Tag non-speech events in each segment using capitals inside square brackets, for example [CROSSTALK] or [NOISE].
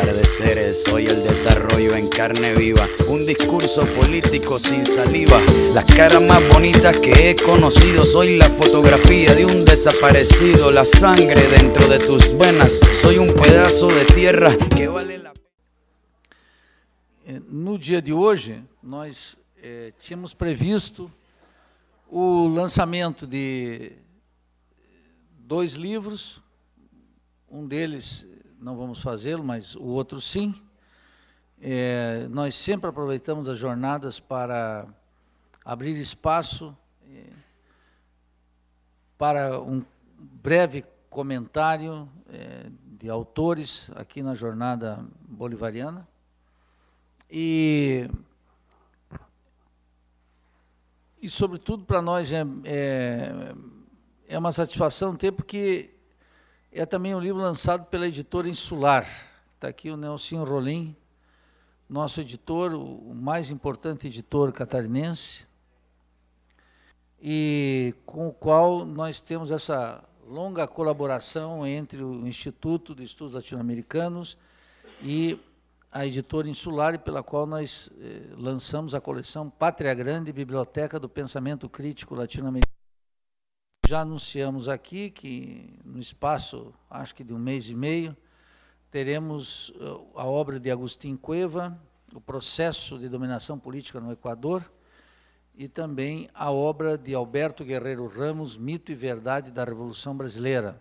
Agradecer hoy el desarrollo en carne viva, un discurso político sin saliva. Las caras más bonitas que he conocido, soy la fotografía de un desaparecido, la sangre dentro de tus venas, soy un pedazo de tierra que vale la pena. Eh, no dia de hoje, nós eh, tínhamos previsto o lançamento de eh, dois livros, um deles não vamos fazê-lo, mas o outro sim. É, nós sempre aproveitamos as jornadas para abrir espaço é, para um breve comentário é, de autores aqui na jornada bolivariana. E, e sobretudo, para nós é, é, é uma satisfação ter, porque é também um livro lançado pela editora Insular. Está aqui o Nelson Rolim, nosso editor, o mais importante editor catarinense, e com o qual nós temos essa longa colaboração entre o Instituto de Estudos Latino-Americanos e a editora Insular, pela qual nós eh, lançamos a coleção Pátria Grande, Biblioteca do Pensamento Crítico Latino-Americano. Já anunciamos aqui que, no espaço, acho que de um mês e meio, teremos eh, a obra de Agustin Cueva, o processo de dominação política no Equador, e também a obra de Alberto Guerreiro Ramos, Mito e Verdade da Revolução Brasileira.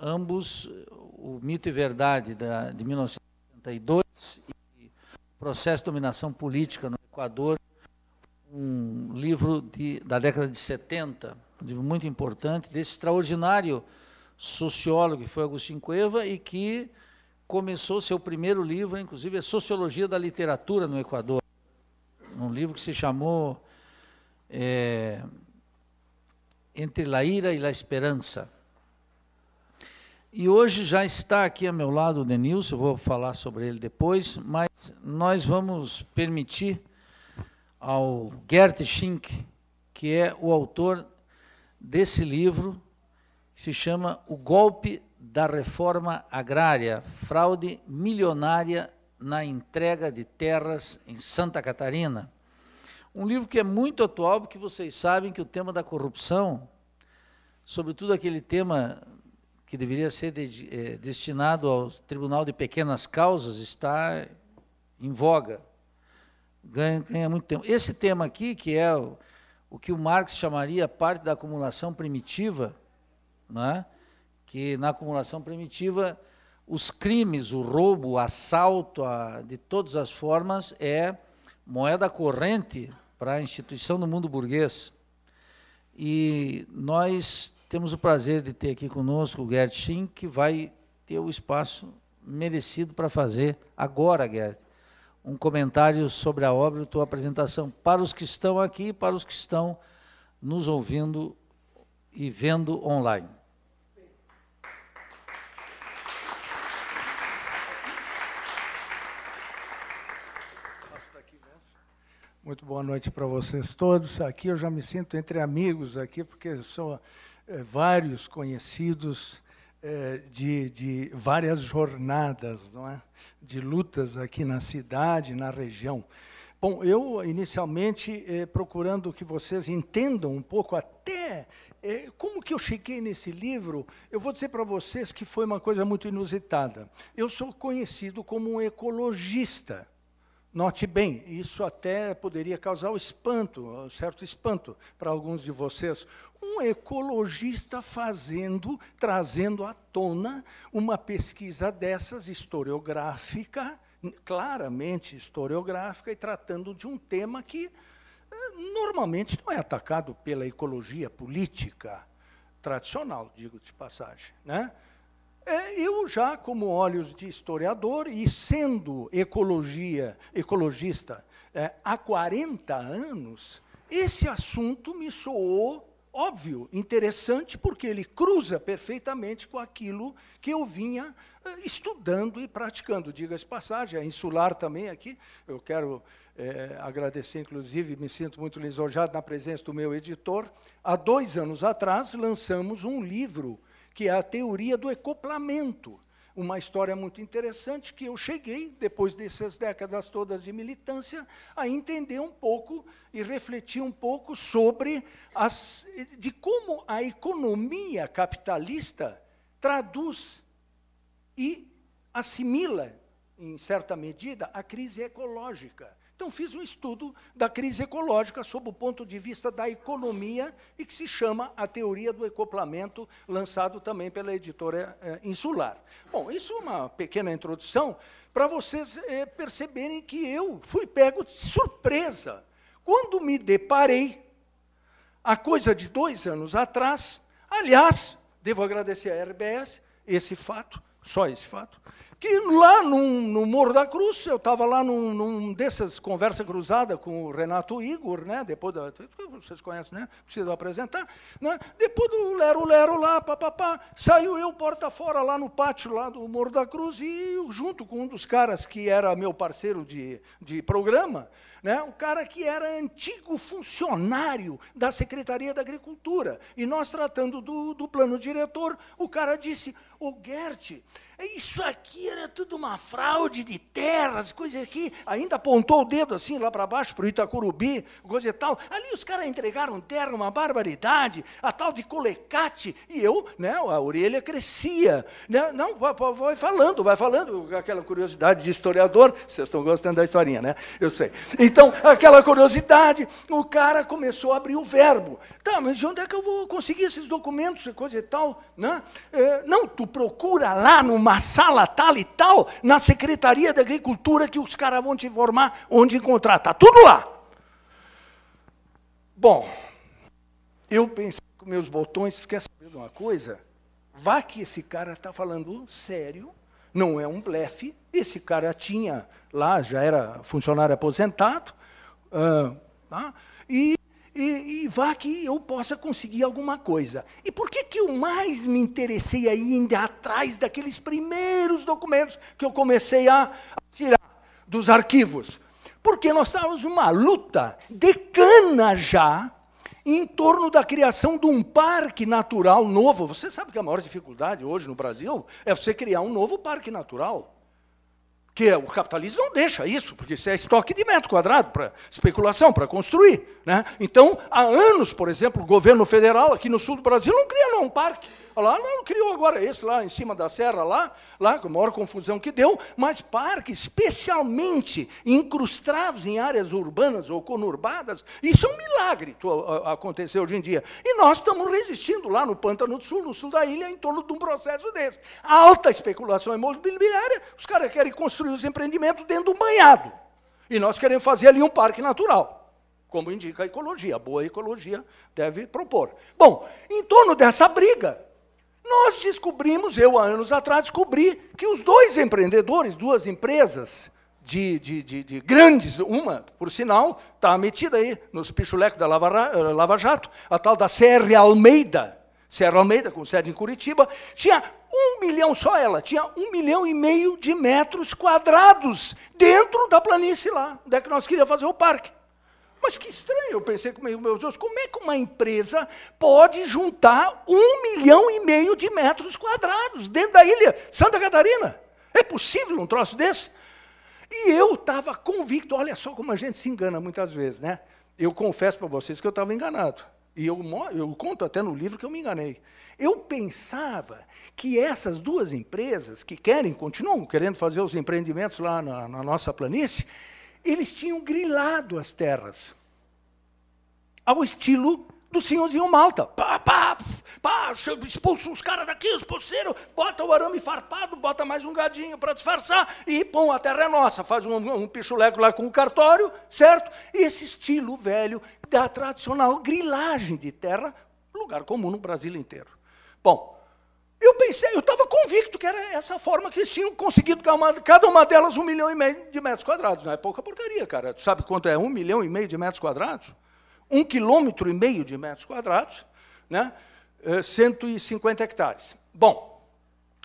Ambos, o Mito e Verdade da, de 1972 e Processo de Dominação Política no Equador, um livro de, da década de 70, muito importante, desse extraordinário sociólogo que foi Agostinho Cueva e que começou seu primeiro livro, inclusive, é Sociologia da Literatura no Equador. Um livro que se chamou é, Entre la Ira e la Esperança. E hoje já está aqui a meu lado o Denilson, vou falar sobre ele depois, mas nós vamos permitir ao Gert Schink, que é o autor desse livro, que se chama O Golpe da Reforma Agrária, Fraude Milionária na Entrega de Terras em Santa Catarina. Um livro que é muito atual, porque vocês sabem que o tema da corrupção, sobretudo aquele tema que deveria ser de, eh, destinado ao Tribunal de Pequenas Causas, está em voga. Ganha, ganha muito tempo. Esse tema aqui, que é o o que o Marx chamaria parte da acumulação primitiva, né? que na acumulação primitiva os crimes, o roubo, o assalto, a, de todas as formas, é moeda corrente para a instituição do mundo burguês. E nós temos o prazer de ter aqui conosco o Gerd Schink, que vai ter o espaço merecido para fazer agora, Gerd, um comentário sobre a obra e tua apresentação para os que estão aqui e para os que estão nos ouvindo e vendo online. Muito boa noite para vocês todos. Aqui eu já me sinto entre amigos aqui, porque são é, eh, vários conhecidos é, de, de várias jornadas, não é? de lutas aqui na cidade, na região. Bom, eu inicialmente eh, procurando que vocês entendam um pouco até eh, como que eu cheguei nesse livro, eu vou dizer para vocês que foi uma coisa muito inusitada. Eu sou conhecido como um ecologista. Note bem, isso até poderia causar um espanto, um certo espanto para alguns de vocês, um ecologista fazendo, trazendo à tona uma pesquisa dessas historiográfica, claramente historiográfica, e tratando de um tema que eh, normalmente não é atacado pela ecologia política tradicional, digo de passagem, né? É, eu já, como olhos de historiador e sendo ecologia, ecologista é, há 40 anos, esse assunto me soou óbvio, interessante, porque ele cruza perfeitamente com aquilo que eu vinha eh, estudando e praticando. Diga-se passagem, a é insular também aqui. Eu quero é, agradecer, inclusive, me sinto muito lisonjeado na presença do meu editor. Há dois anos atrás, lançamos um livro que é a teoria do ecoplamento uma história muito interessante que eu cheguei, depois dessas décadas todas de militância, a entender um pouco e refletir um pouco sobre as, de como a economia capitalista traduz e assimila, em certa medida, a crise ecológica. Então, fiz um estudo da crise ecológica sob o ponto de vista da economia e que se chama a teoria do Ecoplamento, lançado também pela editora eh, Insular. Bom, isso é uma pequena introdução para vocês eh, perceberem que eu fui pego de surpresa. Quando me deparei, há coisa de dois anos atrás, aliás, devo agradecer à RBS esse fato, só esse fato. Que lá no Morro da Cruz, eu estava lá num, num, dessas conversas cruzadas com o Renato Igor, né? Depois da. Vocês conhecem, né? Preciso apresentar. Né? Depois do Lero Lero lá, papapá, saiu eu porta fora lá no pátio lá do Morro da Cruz e junto com um dos caras que era meu parceiro de, de programa, né? um cara que era antigo funcionário da Secretaria da Agricultura. E nós, tratando do, do plano diretor, o cara disse: O Gert, é isso aqui era tudo uma fraude de terras, coisas aqui. ainda apontou o dedo assim lá para baixo, para o Itacurubi, coisa e tal. Ali os caras entregaram terra, uma barbaridade, a tal de colecate, e eu, né, a orelha crescia. Né, não, vai falando, vai falando, aquela curiosidade de historiador, vocês estão gostando da historinha, né? Eu sei. Então, aquela curiosidade, o cara começou a abrir o verbo. Tá, mas de onde é que eu vou conseguir esses documentos, coisa e tal? Né? É, não, tu procura lá numa uma sala tal e tal na Secretaria da Agricultura que os caras vão te informar onde encontrar. Está tudo lá. Bom, eu pensei com meus botões, tu quer saber de uma coisa? Vá que esse cara está falando sério, não é um blefe. Esse cara tinha lá, já era funcionário aposentado, uh, tá? e e, e, vá que eu possa conseguir alguma coisa. E por que, que eu mais me interessei ainda atrás daqueles primeiros documentos que eu comecei a tirar dos arquivos? Porque nós estávamos numa luta decana já em torno da criação de um parque natural novo. Você sabe que a maior dificuldade hoje no Brasil é você criar um novo parque natural que o capitalismo não deixa isso, porque isso é estoque de metro quadrado para especulação, para construir. Né? Então, há anos, por exemplo, o governo federal aqui no sul do Brasil não cria não, um parque. Lá, ah, não criou agora esse, lá em cima da serra, lá, lá, com a maior confusão que deu, mas parques especialmente incrustados em áreas urbanas ou conurbadas, isso é um milagre que acontecer hoje em dia. E nós estamos resistindo lá no Pântano do Sul, no sul da ilha, em torno de um processo desse. Alta especulação imobiliária, os caras querem construir os empreendimentos dentro do banhado. E nós queremos fazer ali um parque natural como indica a ecologia, a boa ecologia deve propor. Bom, em torno dessa briga, nós descobrimos, eu há anos atrás descobri, que os dois empreendedores, duas empresas de, de, de, de grandes, uma, por sinal, está metida aí nos pichulecos da Lava, eh, Lava Jato, a tal da Serra Almeida, Serra Almeida, com sede em Curitiba, tinha um milhão, só ela, tinha um milhão e meio de metros quadrados dentro da planície lá, onde é que nós queríamos fazer o parque. Mas que estranho, eu pensei comigo, meu Deus, como é que uma empresa pode juntar um milhão e meio de metros quadrados dentro da ilha Santa Catarina? É possível um troço desse? E eu estava convicto, olha só como a gente se engana muitas vezes, né? Eu confesso para vocês que eu estava enganado. E eu, eu conto até no livro que eu me enganei. Eu pensava que essas duas empresas que querem, continuam querendo fazer os empreendimentos lá na, na nossa planície, eles tinham grilado as terras, ao estilo do senhorzinho Malta. Pá, pá, pá, expulsa os caras daqui, os pulseiros, bota o arame farpado, bota mais um gadinho para disfarçar e, pum, a terra é nossa. Faz um, um pichuleco lá com o cartório, certo? Esse estilo velho da tradicional grilagem de terra, lugar comum no Brasil inteiro. Bom, eu pensei, eu estava convicto que era essa forma que eles tinham conseguido cada uma delas um milhão e meio de metros quadrados. Não é pouca porcaria, cara. Tu sabe quanto é um milhão e meio de metros quadrados? Um quilômetro e meio de metros quadrados, né? 150 eh, hectares. Bom,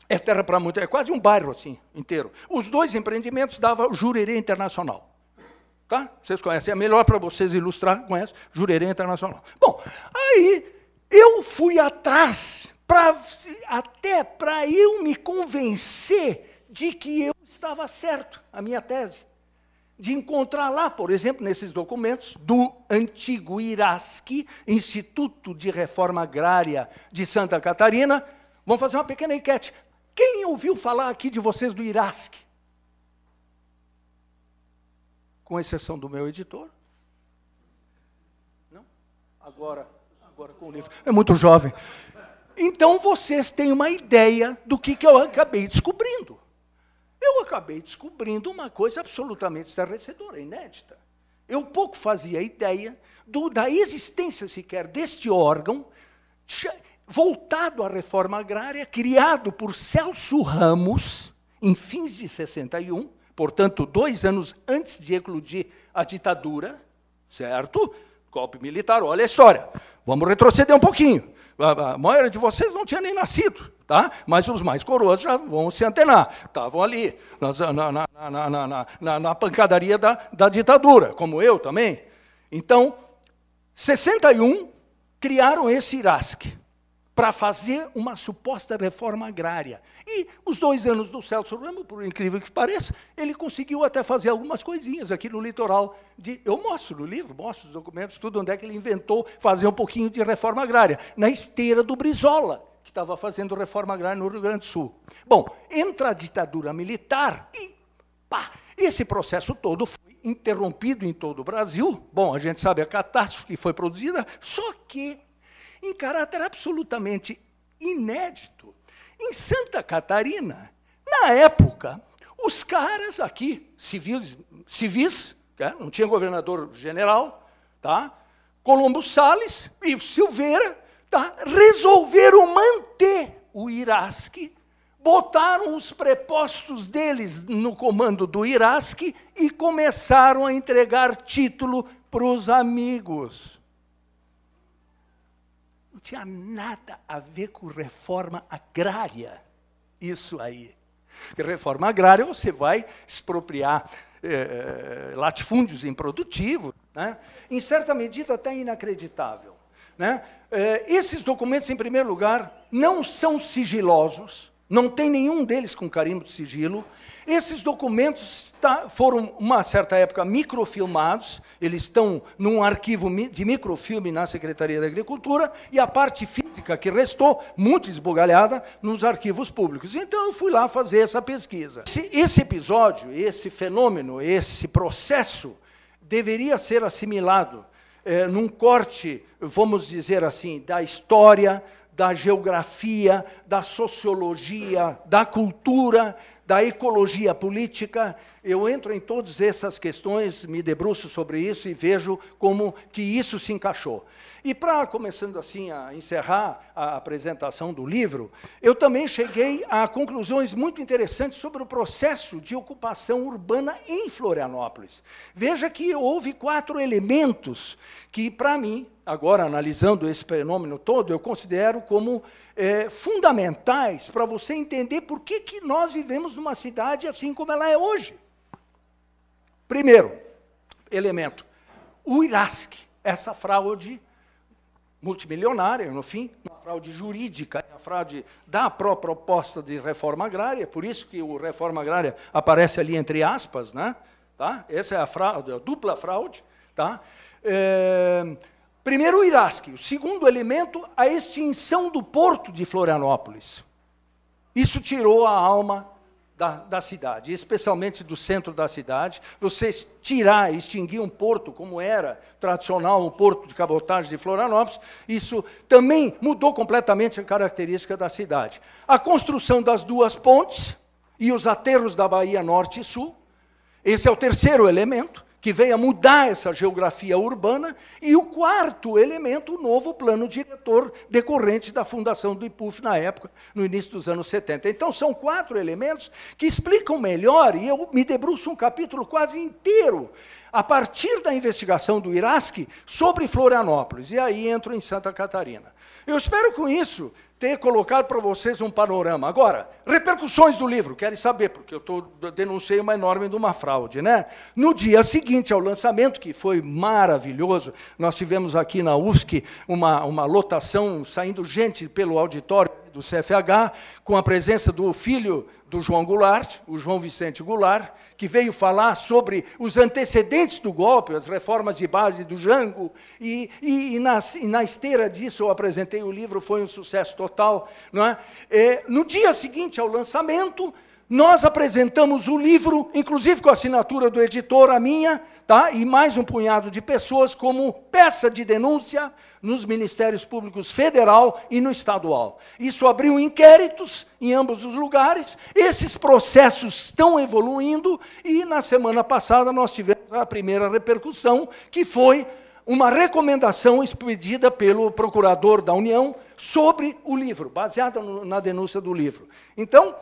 é terra para muito, é quase um bairro assim inteiro. Os dois empreendimentos dava Jurerê Internacional. Tá? Vocês conhecem, é melhor para vocês ilustrar, conhecem? Jurerê Internacional. Bom, aí eu fui atrás pra, até para eu me convencer de que eu estava certo, a minha tese. De encontrar lá, por exemplo, nesses documentos do antigo Iraski Instituto de Reforma Agrária de Santa Catarina, vamos fazer uma pequena enquete. Quem ouviu falar aqui de vocês do Iraski Com exceção do meu editor. Não? Agora, agora com o livro. É muito jovem. Então vocês têm uma ideia do que, que eu acabei descobrindo. Eu acabei descobrindo uma coisa absolutamente estarrecedora, inédita. Eu pouco fazia ideia do, da existência sequer deste órgão voltado à reforma agrária, criado por Celso Ramos, em fins de 61, portanto, dois anos antes de eclodir a ditadura, certo? Golpe militar, olha a história. Vamos retroceder um pouquinho a, a maioria de vocês não tinha nem nascido, tá? mas os mais coroas já vão se antenar. Estavam ali, na, na, na, na, pancadaria da, da ditadura, como eu também. Então, 61 criaram esse IRASC para fazer uma suposta reforma agrária. E os dois anos do Celso Ramos, por incrível que pareça, ele conseguiu até fazer algumas coisinhas aqui no litoral. De, eu mostro no livro, mostro os documentos, tudo onde é que ele inventou fazer um pouquinho de reforma agrária, na esteira do Brizola, que estava fazendo reforma agrária no Rio Grande do Sul. Bom, entra a ditadura militar e pá, esse processo todo foi interrompido em todo o Brasil. Bom, a gente sabe a catástrofe que foi produzida, só que em caráter absolutamente inédito, em Santa Catarina, na época, os caras aqui, civis, civis é, não tinha governador general, tá? Colombo Sales e Silveira, tá? resolveram manter o irasque, botaram os prepostos deles no comando do irasque e começaram a entregar título para os amigos tinha nada a ver com reforma agrária. Isso aí. reforma agrária você vai expropriar eh, eh, latifúndios improdutivos, né? em certa medida até inacreditável. Né? Eh, esses documentos, em primeiro lugar, não são sigilosos, não tem nenhum deles com carimbo de sigilo. Esses documentos foram, uma certa época, microfilmados. Eles estão num arquivo de microfilme na Secretaria da Agricultura e a parte física que restou, muito esbugalhada, nos arquivos públicos. Então eu fui lá fazer essa pesquisa. Esse, esse episódio, esse fenômeno, esse processo deveria ser assimilado é, num corte, vamos dizer assim, da história da geografia, da sociologia, da cultura, da ecologia política. Eu entro em todas essas questões, me debruço sobre isso e vejo como que isso se encaixou. E para começando assim a encerrar a apresentação do livro, eu também cheguei a conclusões muito interessantes sobre o processo de ocupação urbana em Florianópolis. Veja que houve quatro elementos que para mim agora analisando esse fenômeno todo, eu considero como é, fundamentais para você entender por que, que nós vivemos numa cidade assim como ela é hoje. Primeiro elemento, o IRASC, essa fraude multimilionária, no fim, uma fraude jurídica, é a fraude da própria proposta de reforma agrária, é por isso que o reforma agrária aparece ali entre aspas, né? Tá? Essa é a fraude, a dupla fraude, tá? É, Primeiro, o Irasque. O segundo elemento, a extinção do porto de Florianópolis. Isso tirou a alma da, da, cidade, especialmente do centro da cidade. Você tirar, extinguir um porto, como era tradicional o porto de cabotagem de Florianópolis, isso também mudou completamente a característica da cidade. A construção das duas pontes e os aterros da Bahia Norte e Sul, esse é o terceiro elemento que venha mudar essa geografia urbana, e o quarto elemento, o novo plano diretor decorrente da fundação do IPUF na época, no início dos anos 70. Então, são quatro elementos que explicam melhor, e eu me debruço um capítulo quase inteiro, a partir da investigação do IRASC, sobre Florianópolis, e aí entro em Santa Catarina. Eu espero com isso ter colocado para vocês um panorama. Agora, repercussões do livro, querem saber, porque eu tô, denunciei uma enorme de uma fraude, né? No dia seguinte ao lançamento, que foi maravilhoso, nós tivemos aqui na UFSC uma, uma lotação, saindo gente pelo auditório do CFH, com a presença do filho do João Goulart, o João Vicente Goulart, que veio falar sobre os antecedentes do golpe, as reformas de base do Jango, e, e, e, na, e na, esteira disso eu apresentei o livro, foi um sucesso total. Não é? é no dia seguinte ao lançamento, nós apresentamos o livro, inclusive com a assinatura do editor, a minha, tá? e mais um punhado de pessoas, como peça de denúncia nos ministérios públicos federal e no estadual. Isso abriu inquéritos em ambos os lugares, esses processos estão evoluindo, e na semana passada nós tivemos a primeira repercussão, que foi uma recomendação expedida pelo procurador da União sobre o livro, baseada no, na denúncia do livro. Então,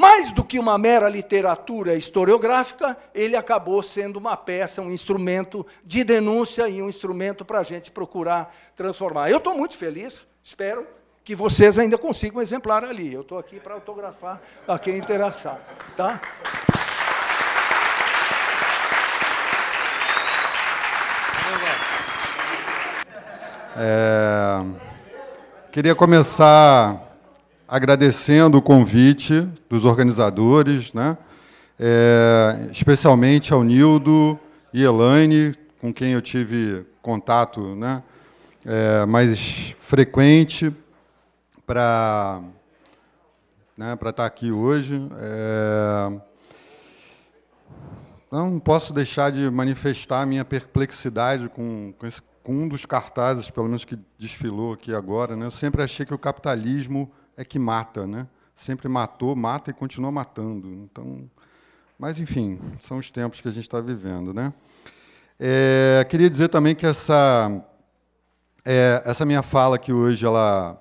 mais do que uma mera literatura historiográfica, ele acabou sendo uma peça, um instrumento de denúncia e um instrumento para a gente procurar transformar. Eu estou muito feliz, espero que vocês ainda consigam um exemplar ali. Eu estou aqui para autografar a quem interessar. Tá? É, queria começar agradecendo o convite dos organizadores, né? É, especialmente ao Nildo e Elaine, com quem eu tive contato né? É, mais frequente para né, para estar tá aqui hoje. É... Não posso deixar de manifestar a minha perplexidade com, com, esse, com, um dos cartazes, pelo menos que desfilou aqui agora. Né? Eu sempre achei que o capitalismo é que mata, né? Sempre matou, mata e continua matando. Então, mas enfim, são os tempos que a gente está vivendo, né? É, queria dizer também que essa é, essa minha fala aqui hoje ela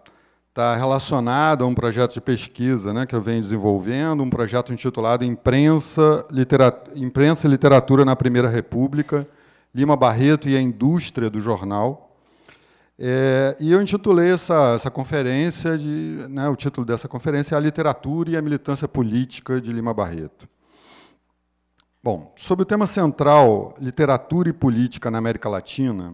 está relacionada a um projeto de pesquisa, né, que eu venho desenvolvendo, um projeto intitulado Imprensa, Literat Imprensa e Literatura na Primeira República, Lima Barreto e a Indústria do Jornal. É, e eu intitulei essa, essa conferência, de, né, o título dessa conferência é A Literatura e a Militância Política de Lima Barreto. Bom, sobre o tema central, literatura e política na América Latina,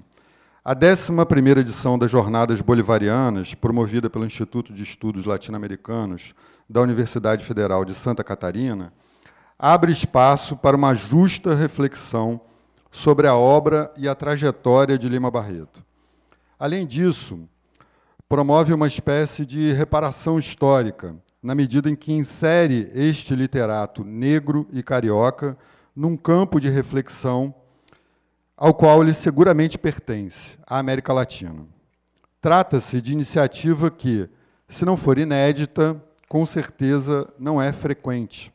a 11ª edição das Jornadas Bolivarianas, promovida pelo Instituto de Estudos Latino-Americanos da Universidade Federal de Santa Catarina, abre espaço para uma justa reflexão sobre a obra e a trajetória de Lima Barreto Além disso, promove uma espécie de reparação histórica, na medida em que insere este literato negro e carioca num campo de reflexão ao qual ele seguramente pertence, a América Latina. Trata-se de iniciativa que, se não for inédita, com certeza não é frequente.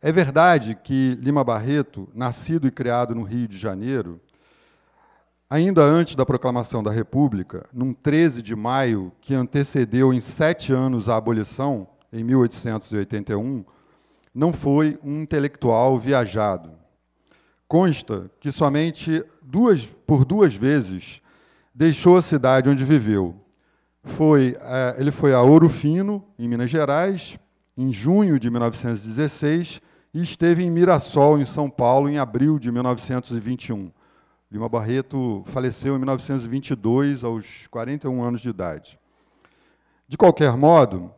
É verdade que Lima Barreto, nascido e criado no Rio de Janeiro, Ainda antes da proclamação da República, num 13 de maio, que antecedeu em sete anos a abolição, em 1881, não foi um intelectual viajado. Consta que somente duas, por duas vezes deixou a cidade onde viveu. Foi, eh, ele foi a Ouro Fino, em Minas Gerais, em junho de 1916, e esteve em Mirassol, em São Paulo, em abril de 1921. Lima Barreto faleceu em 1922, aos 41 anos de idade. De qualquer modo,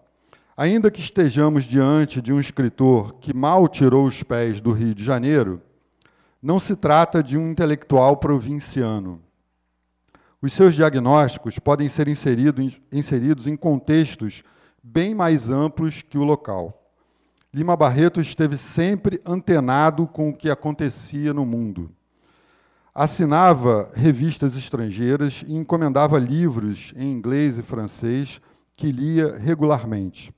ainda que estejamos diante de um escritor que mal tirou os pés do Rio de Janeiro, não se trata de um intelectual provinciano. Os seus diagnósticos podem ser inserido, inseridos em contextos bem mais amplos que o local. Lima Barreto esteve sempre antenado com o que acontecia no mundo. Assinava revistas estrangeiras e encomendava livros em inglês e francês que lia regularmente.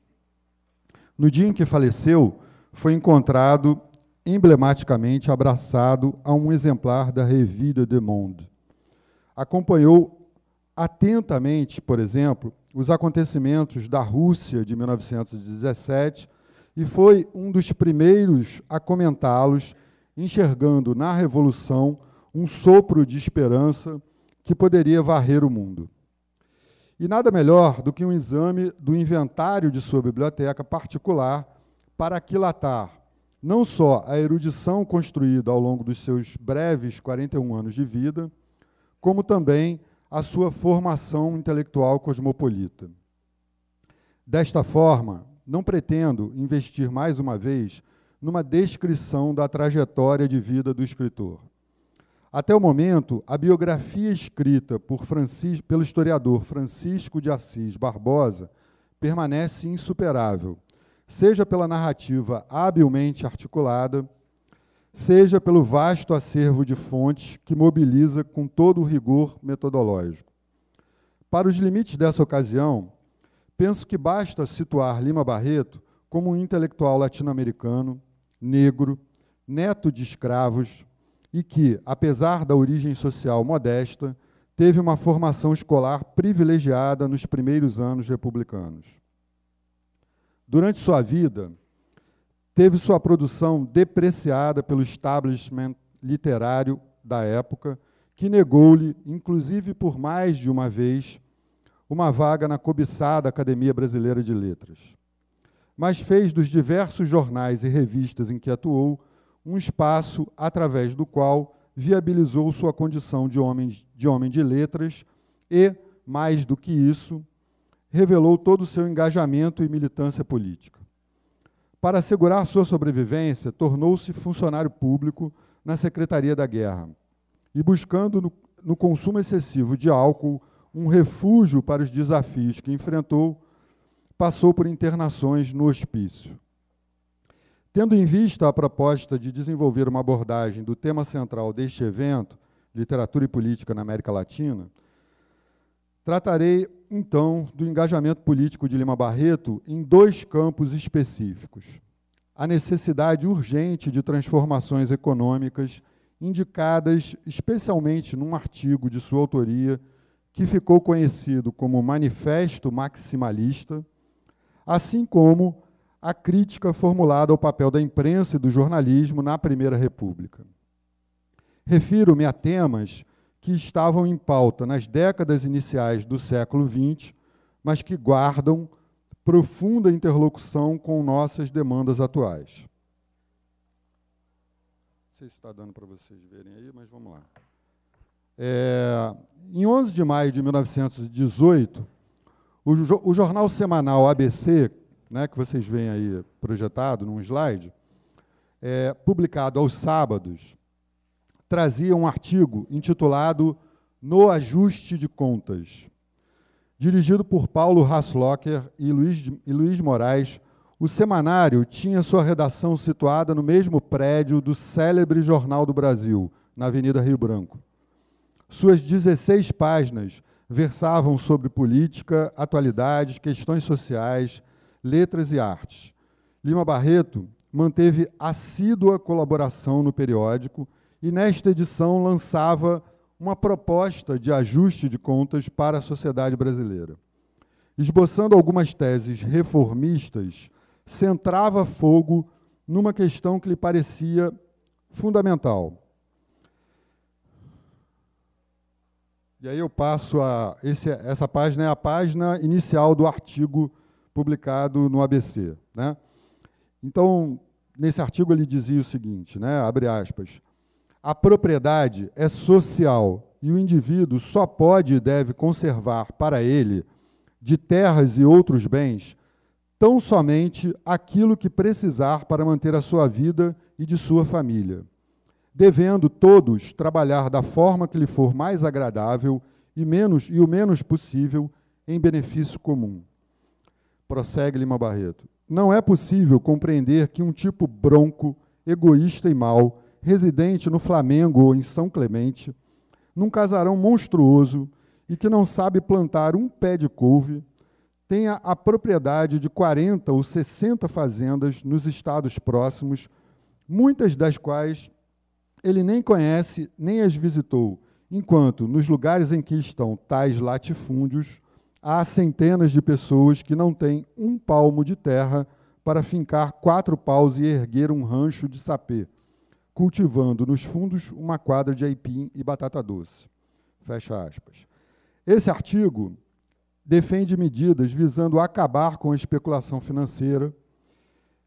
No dia em que faleceu, foi encontrado emblematicamente abraçado a um exemplar da Revue de Le Monde. Acompanhou atentamente, por exemplo, os acontecimentos da Rússia de 1917 e foi um dos primeiros a comentá-los, enxergando na Revolução um sopro de esperança que poderia varrer o mundo. E nada melhor do que um exame do inventário de sua biblioteca particular para aquilatar não só a erudição construída ao longo dos seus breves 41 anos de vida, como também a sua formação intelectual cosmopolita. Desta forma, não pretendo investir mais uma vez numa descrição da trajetória de vida do escritor. Até o momento, a biografia escrita Francisco, pelo historiador Francisco de Assis Barbosa permanece insuperável, seja pela narrativa habilmente articulada, seja pelo vasto acervo de fontes que mobiliza com todo o rigor metodológico. Para os limites dessa ocasião, penso que basta situar Lima Barreto como um intelectual latino-americano, negro, neto de escravos, e que, apesar da origem social modesta, teve uma formação escolar privilegiada nos primeiros anos republicanos. Durante sua vida, teve sua produção depreciada pelo establishment literário da época, que negou-lhe, inclusive por mais de uma vez, uma vaga na cobiçada Academia Brasileira de Letras. Mas fez dos diversos jornais e revistas em que atuou um espaço através do qual viabilizou sua condição de homem de, homem de letras e, mais do que isso, revelou todo o seu engajamento e militância política. Para assegurar sua sobrevivência, tornou-se funcionário público na Secretaria da Guerra e buscando no, no consumo excessivo de álcool um refúgio para os desafios que enfrentou, passou por internações no hospício. Tendo em vista a proposta de desenvolver uma abordagem do tema central deste evento, literatura e política na América Latina, tratarei então do engajamento político de Lima Barreto em dois campos específicos. A necessidade urgente de transformações econômicas, indicadas especialmente num artigo de sua autoria, que ficou conhecido como Manifesto Maximalista, assim como a crítica formulada ao papel da imprensa e do jornalismo na Primeira República. Refiro-me a temas que estavam em pauta nas décadas iniciais do século XX, mas que guardam profunda interlocução com nossas demandas atuais. Não sei se está dando para vocês verem aí, mas vamos lá. É, em 11 de maio de 1918, o, jo o jornal semanal ABC né, que vocês veem aí projetado num slide, é, publicado aos sábados, trazia um artigo intitulado No Ajuste de Contas, dirigido por Paulo Haslocker e Luiz, e Luiz Moraes. O semanário tinha sua redação situada no mesmo prédio do célebre Jornal do Brasil, na Avenida Rio Branco. Suas 16 páginas versavam sobre política, atualidades, questões sociais, letras e artes. Lima Barreto manteve assídua colaboração no periódico e, nesta edição, lançava uma proposta de ajuste de contas para a sociedade brasileira. Esboçando algumas teses reformistas, centrava fogo numa questão que lhe parecia fundamental. E aí eu passo a. Esse, essa página é a página inicial do artigo publicado no ABC. Né? Então, nesse artigo ele dizia o seguinte, né, abre aspas, a propriedade é social e o indivíduo só pode e deve conservar para ele, de terras e outros bens, tão somente aquilo que precisar para manter a sua vida e de sua família, devendo todos trabalhar da forma que lhe for mais agradável e menos e o menos possível em benefício comum. Prossegue Lima Barreto. Não é possível compreender que um tipo bronco, egoísta e mau, residente no Flamengo ou em São Clemente, num casarão monstruoso e que não sabe plantar um pé de couve, tenha a propriedade de 40 ou 60 fazendas nos estados próximos, muitas das quais ele nem conhece nem as visitou, enquanto nos lugares em que estão tais latifúndios, há centenas de pessoas que não têm um palmo de terra para fincar quatro paus e erguer um rancho de sapê, cultivando nos fundos uma quadra de aipim e batata doce. Fecha aspas. Esse artigo defende medidas visando acabar com a especulação financeira,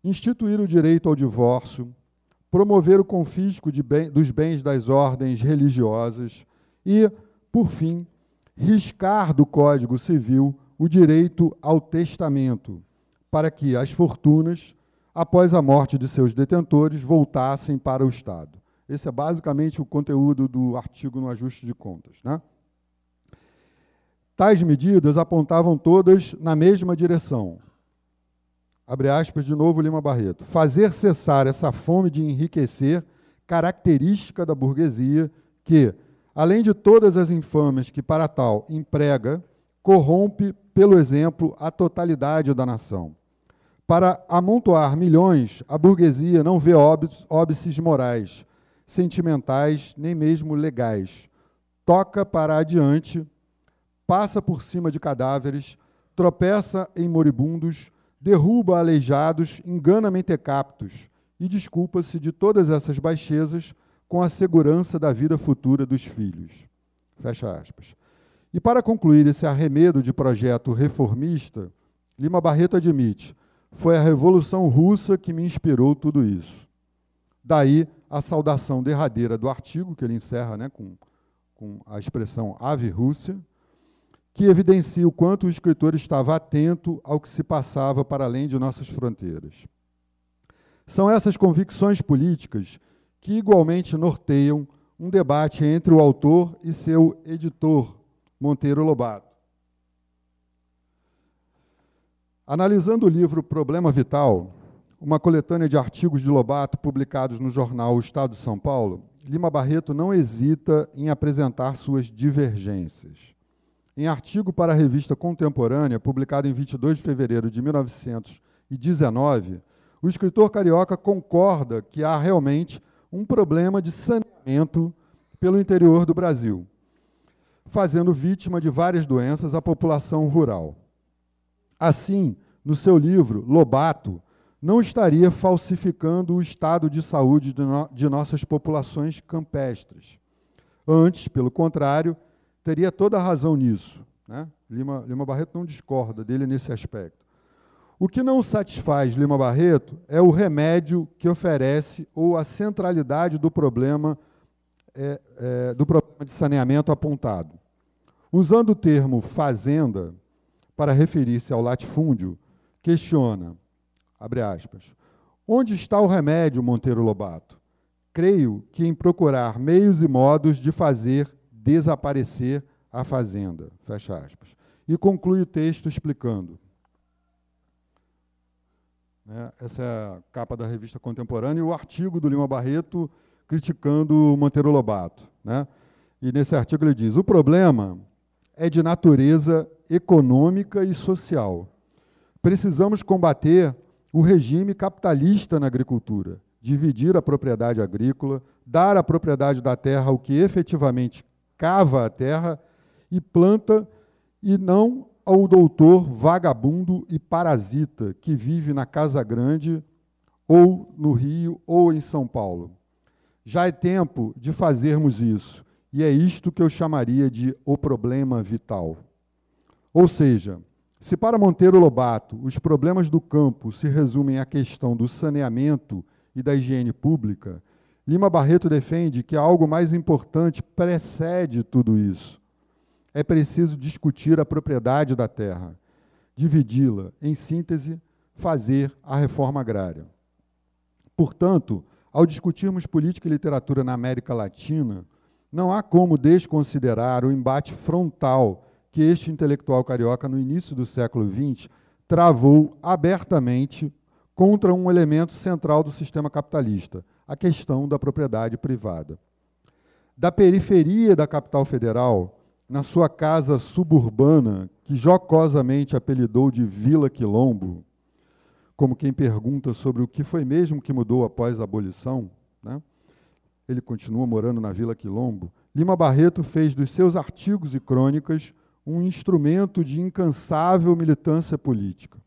instituir o direito ao divórcio, promover o confisco bem, dos bens das ordens religiosas e, por fim, riscar do Código Civil o direito ao testamento, para que as fortunas, após a morte de seus detentores, voltassem para o Estado. Esse é basicamente o conteúdo do artigo no ajuste de contas. Né? Tais medidas apontavam todas na mesma direção. Abre aspas de novo Lima Barreto. Fazer cessar essa fome de enriquecer, característica da burguesia, que, além de todas as infâmias que para tal emprega, corrompe, pelo exemplo, a totalidade da nação. Para amontoar milhões, a burguesia não vê óbices morais, sentimentais, nem mesmo legais. Toca para adiante, passa por cima de cadáveres, tropeça em moribundos, derruba aleijados, engana mentecaptos e desculpa-se de todas essas baixezas com a segurança da vida futura dos filhos. Fecha aspas. E para concluir esse arremedo de projeto reformista, Lima Barreto admite: foi a Revolução Russa que me inspirou tudo isso. Daí a saudação derradeira do artigo, que ele encerra né, com, com a expressão Ave Rússia, que evidencia o quanto o escritor estava atento ao que se passava para além de nossas fronteiras. São essas convicções políticas que igualmente norteiam um debate entre o autor e seu editor, Monteiro Lobato. Analisando o livro Problema Vital, uma coletânea de artigos de Lobato publicados no jornal O Estado de São Paulo, Lima Barreto não hesita em apresentar suas divergências. Em artigo para a revista Contemporânea, publicado em 22 de fevereiro de 1919, o escritor carioca concorda que há realmente um problema de saneamento pelo interior do Brasil, fazendo vítima de várias doenças a população rural. Assim, no seu livro, Lobato não estaria falsificando o estado de saúde de, no de nossas populações campestres. Antes, pelo contrário, teria toda a razão nisso. Né? Lima, Lima Barreto não discorda dele nesse aspecto. O que não satisfaz Lima Barreto é o remédio que oferece ou a centralidade do problema, é, é, do problema de saneamento apontado. Usando o termo fazenda para referir-se ao latifúndio, questiona, abre aspas, onde está o remédio, Monteiro Lobato? Creio que em procurar meios e modos de fazer desaparecer a fazenda, fecha aspas. E conclui o texto explicando. Né? Essa é a capa da revista Contemporânea e o artigo do Lima Barreto criticando o Monteiro Lobato. Né? E nesse artigo ele diz: o problema é de natureza econômica e social. Precisamos combater o regime capitalista na agricultura, dividir a propriedade agrícola, dar a propriedade da terra ao que efetivamente cava a terra e planta e não ao doutor vagabundo e parasita que vive na Casa Grande, ou no Rio, ou em São Paulo. Já é tempo de fazermos isso, e é isto que eu chamaria de o problema vital. Ou seja, se para Monteiro Lobato os problemas do campo se resumem à questão do saneamento e da higiene pública, Lima Barreto defende que algo mais importante precede tudo isso é preciso discutir a propriedade da terra, dividi-la, em síntese, fazer a reforma agrária. Portanto, ao discutirmos política e literatura na América Latina, não há como desconsiderar o embate frontal que este intelectual carioca, no início do século XX, travou abertamente contra um elemento central do sistema capitalista, a questão da propriedade privada. Da periferia da capital federal, na sua casa suburbana, que jocosamente apelidou de Vila Quilombo, como quem pergunta sobre o que foi mesmo que mudou após a abolição, né? ele continua morando na Vila Quilombo, Lima Barreto fez dos seus artigos e crônicas um instrumento de incansável militância política.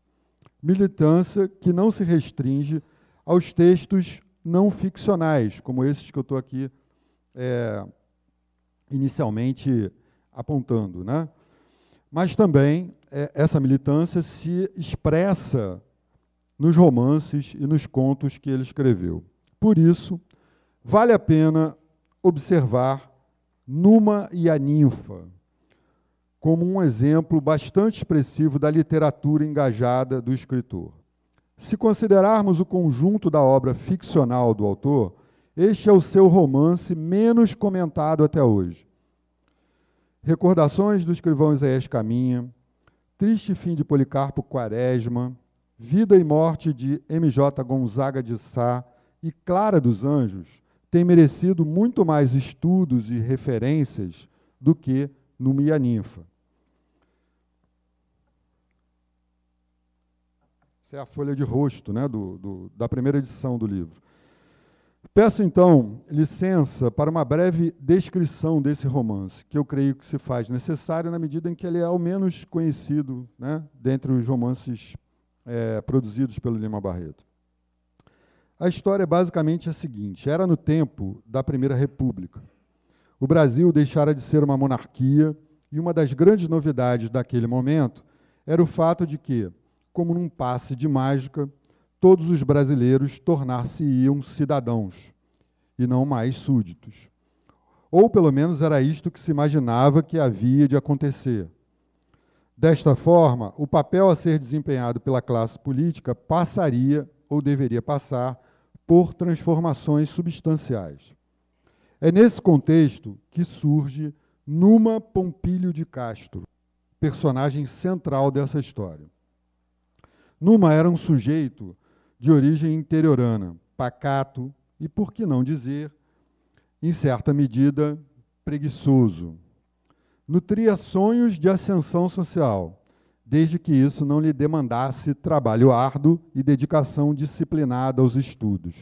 Militância que não se restringe aos textos não ficcionais, como esses que eu estou aqui é, inicialmente apontando. Né? Mas também é, essa militância se expressa nos romances e nos contos que ele escreveu. Por isso, vale a pena observar Numa e a Ninfa como um exemplo bastante expressivo da literatura engajada do escritor. Se considerarmos o conjunto da obra ficcional do autor, este é o seu romance menos comentado até hoje. Recordações do escrivão Isaías Caminha, Triste fim de Policarpo Quaresma, Vida e morte de MJ Gonzaga de Sá e Clara dos Anjos têm merecido muito mais estudos e referências do que no Mia Ninfa. Essa é a folha de rosto né, do, do, da primeira edição do livro. Peço então licença para uma breve descrição desse romance, que eu creio que se faz necessário na medida em que ele é ao menos conhecido né, dentre os romances é, produzidos pelo Lima Barreto. A história é basicamente a seguinte: era no tempo da Primeira República. O Brasil deixara de ser uma monarquia e uma das grandes novidades daquele momento era o fato de que, como num passe de mágica, todos os brasileiros tornar-se-iam cidadãos e não mais súditos. Ou pelo menos era isto que se imaginava que havia de acontecer. Desta forma, o papel a ser desempenhado pela classe política passaria ou deveria passar por transformações substanciais. É nesse contexto que surge Numa Pompílio de Castro, personagem central dessa história. Numa era um sujeito de origem interiorana, pacato e, por que não dizer, em certa medida, preguiçoso. Nutria sonhos de ascensão social, desde que isso não lhe demandasse trabalho árduo e dedicação disciplinada aos estudos.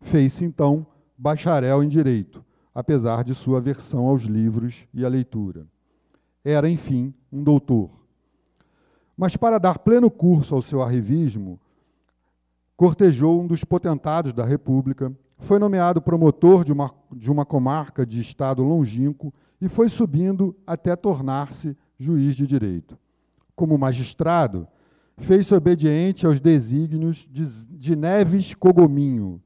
Fez-se, então, bacharel em Direito, apesar de sua aversão aos livros e à leitura. Era, enfim, um doutor. Mas para dar pleno curso ao seu arrivismo, cortejou um dos potentados da República, foi nomeado promotor de uma, de uma comarca de estado longínquo e foi subindo até tornar-se juiz de direito. Como magistrado, fez-se obediente aos desígnios de, de Neves Cogominho,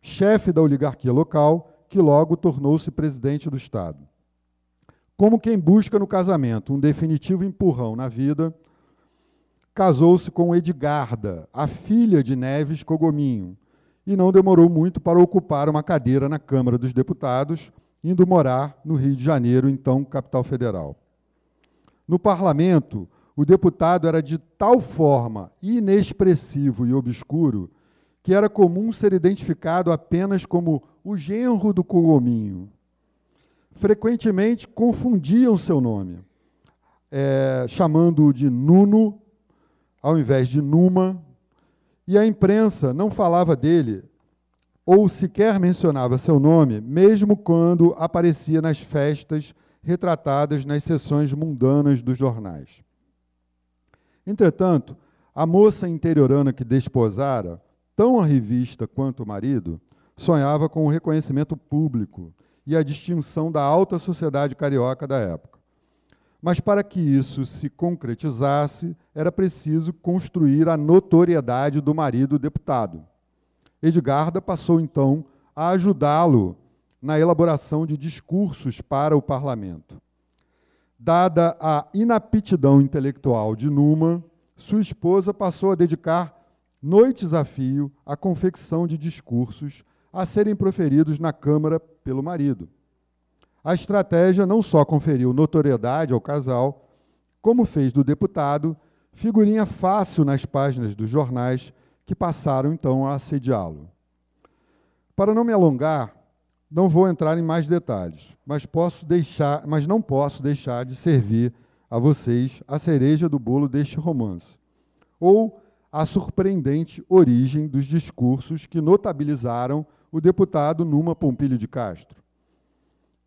chefe da oligarquia local, que logo tornou-se presidente do Estado. Como quem busca no casamento um definitivo empurrão na vida, casou-se com Edgarda, a filha de Neves Cogominho, e não demorou muito para ocupar uma cadeira na Câmara dos Deputados, indo morar no Rio de Janeiro, então capital federal. No parlamento, o deputado era de tal forma inexpressivo e obscuro que era comum ser identificado apenas como o genro do Cogominho. Frequentemente confundiam seu nome, é, chamando-o de Nuno ao invés de Numa, e a imprensa não falava dele ou sequer mencionava seu nome, mesmo quando aparecia nas festas retratadas nas sessões mundanas dos jornais. Entretanto, a moça interiorana que desposara, tão a revista quanto o marido, sonhava com o reconhecimento público e a distinção da alta sociedade carioca da época. Mas para que isso se concretizasse, era preciso construir a notoriedade do marido deputado. Edgarda passou então a ajudá-lo na elaboração de discursos para o parlamento. Dada a inaptidão intelectual de Numa, sua esposa passou a dedicar noites a fio à confecção de discursos a serem proferidos na Câmara pelo marido. A estratégia não só conferiu notoriedade ao casal, como fez do deputado figurinha fácil nas páginas dos jornais que passaram então a assediá-lo. Para não me alongar, não vou entrar em mais detalhes, mas posso deixar, mas não posso deixar de servir a vocês a cereja do bolo deste romance, ou a surpreendente origem dos discursos que notabilizaram o deputado Numa Pompilho de Castro.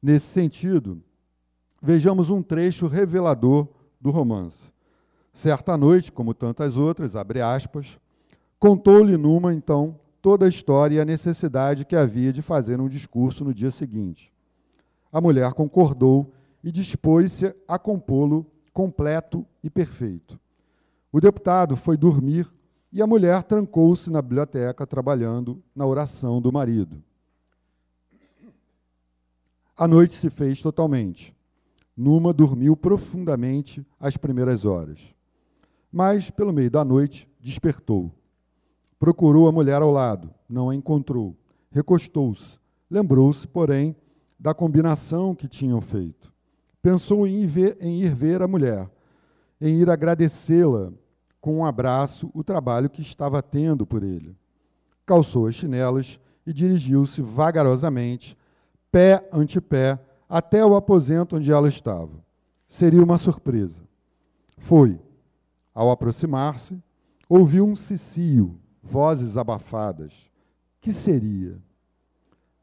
Nesse sentido, vejamos um trecho revelador do romance. Certa noite, como tantas outras, abre aspas, contou-lhe Numa, então, toda a história e a necessidade que havia de fazer um discurso no dia seguinte. A mulher concordou e dispôs-se a compô-lo completo e perfeito. O deputado foi dormir e a mulher trancou-se na biblioteca trabalhando na oração do marido. A noite se fez totalmente. Numa dormiu profundamente as primeiras horas. Mas, pelo meio da noite, despertou. Procurou a mulher ao lado, não a encontrou. Recostou-se. Lembrou-se, porém, da combinação que tinham feito. Pensou em ver, em ir ver a mulher, em ir agradecê-la com um abraço o trabalho que estava tendo por ele. Calçou as chinelas e dirigiu-se vagarosamente pé ante pé, até o aposento onde ela estava. Seria uma surpresa. Foi. Ao aproximar-se, ouviu um cicio, vozes abafadas. Que seria?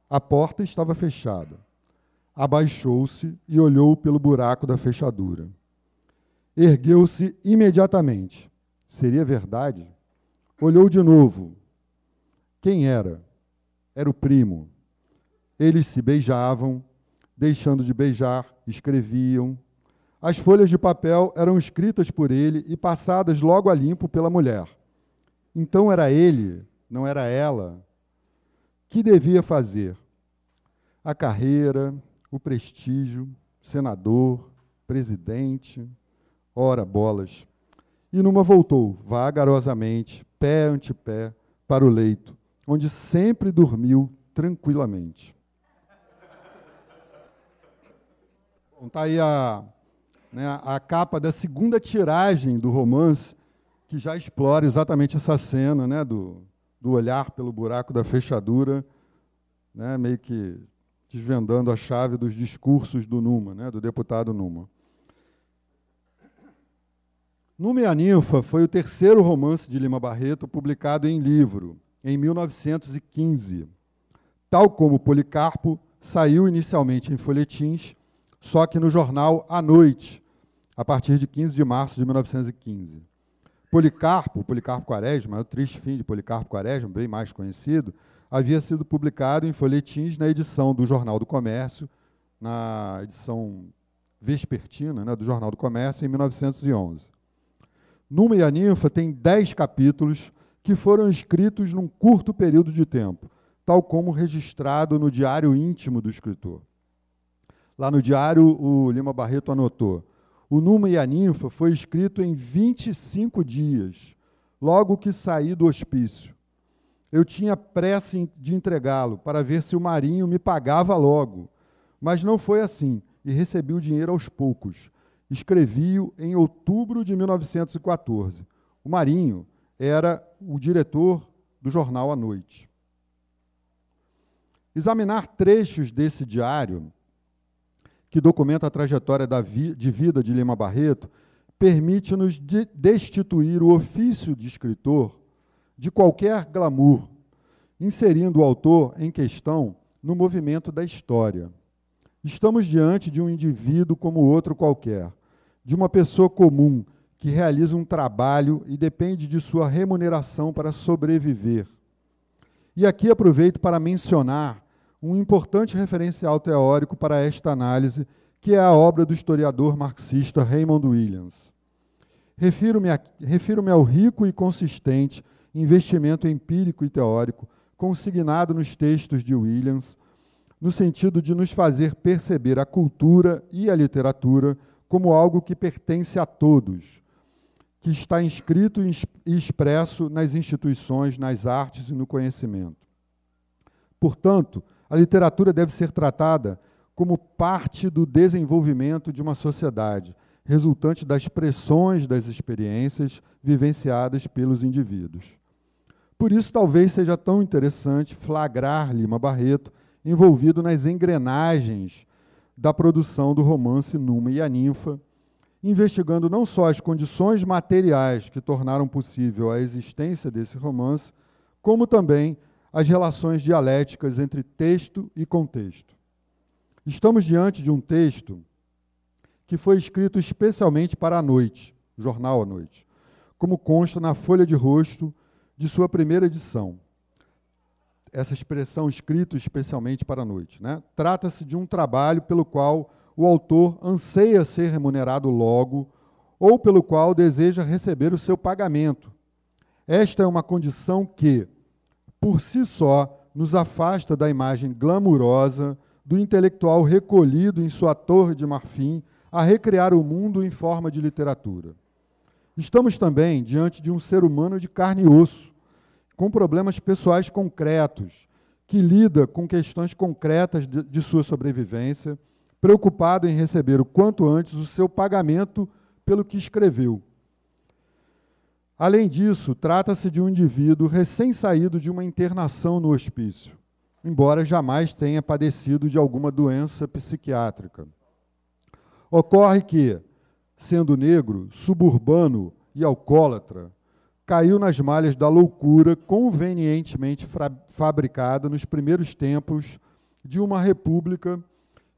A porta estava fechada. Abaixou-se e olhou pelo buraco da fechadura. Ergueu-se imediatamente. Seria verdade? Olhou de novo. Quem era? Era o primo. Eles se beijavam, deixando de beijar, escreviam. As folhas de papel eram escritas por ele e passadas logo a limpo pela mulher. Então era ele, não era ela, que devia fazer a carreira, o prestígio, senador, presidente, ora bolas. E numa voltou, vagarosamente, pé ante pé, para o leito, onde sempre dormiu tranquilamente. está então, aí a, né, a capa da segunda tiragem do romance, que já explora exatamente essa cena né, do, do olhar pelo buraco da fechadura, né, meio que desvendando a chave dos discursos do Numa, né, do deputado Numa. Numa e a Ninfa foi o terceiro romance de Lima Barreto publicado em livro, em 1915. Tal como Policarpo, saiu inicialmente em folhetins só que no jornal à noite, a partir de 15 de março de 1915. Policarpo, Policarpo Quaresma, é o triste fim de Policarpo Quaresma, bem mais conhecido, havia sido publicado em folhetins na edição do Jornal do Comércio, na edição vespertina né, do Jornal do Comércio, em 1911. Numa e a Ninfa tem dez capítulos que foram escritos num curto período de tempo, tal como registrado no diário íntimo do escritor. Lá no diário, o Lima Barreto anotou: O Numa e a Ninfa foi escrito em 25 dias, logo que saí do hospício. Eu tinha pressa de entregá-lo para ver se o marinho me pagava logo, mas não foi assim e recebi o dinheiro aos poucos. Escrevi-o em outubro de 1914. O marinho era o diretor do jornal à noite. Examinar trechos desse diário que documenta a trajetória vi de vida de Lima Barreto, permite-nos de destituir o ofício de escritor de qualquer glamour, inserindo o autor em questão no movimento da história. Estamos diante de um indivíduo como outro qualquer, de uma pessoa comum que realiza um trabalho e depende de sua remuneração para sobreviver. E aqui aproveito para mencionar um importante referencial teórico para esta análise, que é a obra do historiador marxista Raymond Williams. Refiro-me refiro ao rico e consistente investimento empírico e teórico consignado nos textos de Williams, no sentido de nos fazer perceber a cultura e a literatura como algo que pertence a todos, que está inscrito e expresso nas instituições, nas artes e no conhecimento. Portanto, a literatura deve ser tratada como parte do desenvolvimento de uma sociedade, resultante das pressões das experiências vivenciadas pelos indivíduos. Por isso, talvez seja tão interessante flagrar Lima Barreto envolvido nas engrenagens da produção do romance Numa e a Ninfa, investigando não só as condições materiais que tornaram possível a existência desse romance, como também as relações dialéticas entre texto e contexto. Estamos diante de um texto que foi escrito especialmente para a noite, jornal à noite, como consta na folha de rosto de sua primeira edição. Essa expressão escrito especialmente para a noite, né? Trata-se de um trabalho pelo qual o autor anseia ser remunerado logo ou pelo qual deseja receber o seu pagamento. Esta é uma condição que, por si só, nos afasta da imagem glamurosa do intelectual recolhido em sua torre de marfim a recriar o mundo em forma de literatura. Estamos também diante de um ser humano de carne e osso, com problemas pessoais concretos, que lida com questões concretas de, de sua sobrevivência, preocupado em receber o quanto antes o seu pagamento pelo que escreveu, Além disso, trata-se de um indivíduo recém-saído de uma internação no hospício, embora jamais tenha padecido de alguma doença psiquiátrica. Ocorre que, sendo negro, suburbano e alcoólatra, caiu nas malhas da loucura convenientemente fabricada nos primeiros tempos de uma república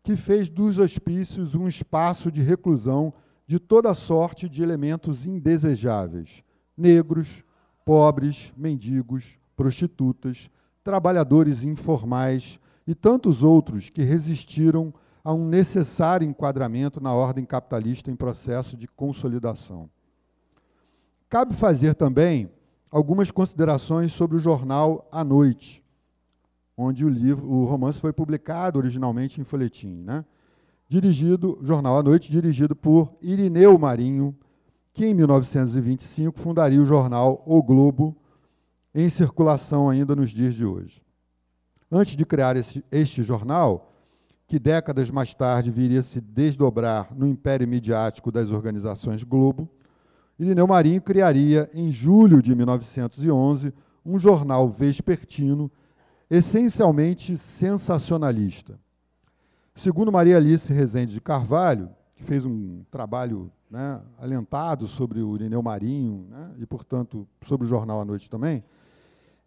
que fez dos hospícios um espaço de reclusão de toda sorte de elementos indesejáveis, negros, pobres, mendigos, prostitutas, trabalhadores informais e tantos outros que resistiram a um necessário enquadramento na ordem capitalista em processo de consolidação. Cabe fazer também algumas considerações sobre o jornal A Noite, onde o livro, o romance foi publicado originalmente em folhetim, né? Dirigido, jornal à noite, dirigido por Irineu Marinho, que em 1925 fundaria o jornal O Globo, em circulação ainda nos dias de hoje. Antes de criar esse, este jornal, que décadas mais tarde viria se desdobrar no império midiático das organizações Globo, Irineu Marinho criaria, em julho de 1911, um jornal vespertino, essencialmente sensacionalista. Segundo Maria Alice Rezende de Carvalho, que fez um trabalho né, alentado sobre o Irineu Marinho, né, e, portanto, sobre o jornal à noite também,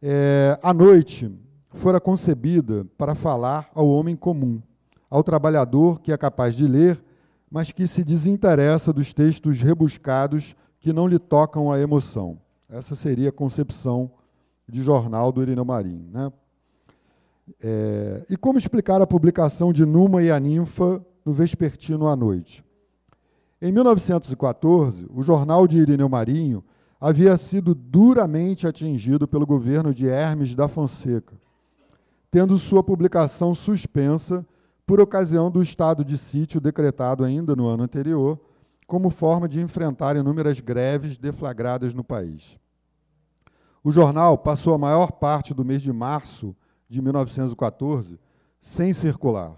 é, noite fora concebida para falar ao homem comum, ao trabalhador que é capaz de ler, mas que se desinteressa dos textos rebuscados que não lhe tocam a emoção. Essa seria a concepção de jornal do Irineu Marinho. Né? É, e como explicar a publicação de Numa e a Ninfa no Vespertino à noite? Em 1914, o jornal de Irineu Marinho havia sido duramente atingido pelo governo de Hermes da Fonseca, tendo sua publicação suspensa por ocasião do estado de sítio decretado ainda no ano anterior, como forma de enfrentar inúmeras greves deflagradas no país. O jornal passou a maior parte do mês de março de 1914 sem circular.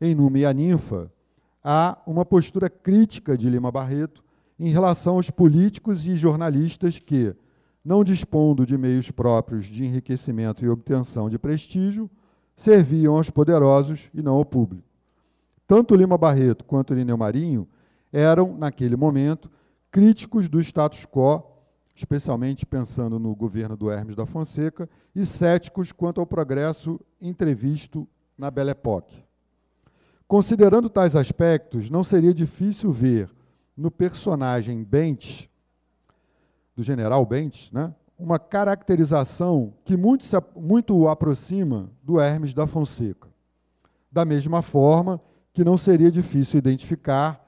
Em Numa e a Ninfa, há uma postura crítica de Lima Barreto em relação aos políticos e jornalistas que, não dispondo de meios próprios de enriquecimento e obtenção de prestígio, serviam aos poderosos e não ao público. Tanto Lima Barreto quanto Irineu Marinho eram, naquele momento, críticos do status quo, especialmente pensando no governo do Hermes da Fonseca, e céticos quanto ao progresso entrevisto na Belle Époque. Considerando tais aspectos, não seria difícil ver no personagem Bentes, do general Bentes, né, uma caracterização que muito, se, muito o aproxima do Hermes da Fonseca. Da mesma forma que não seria difícil identificar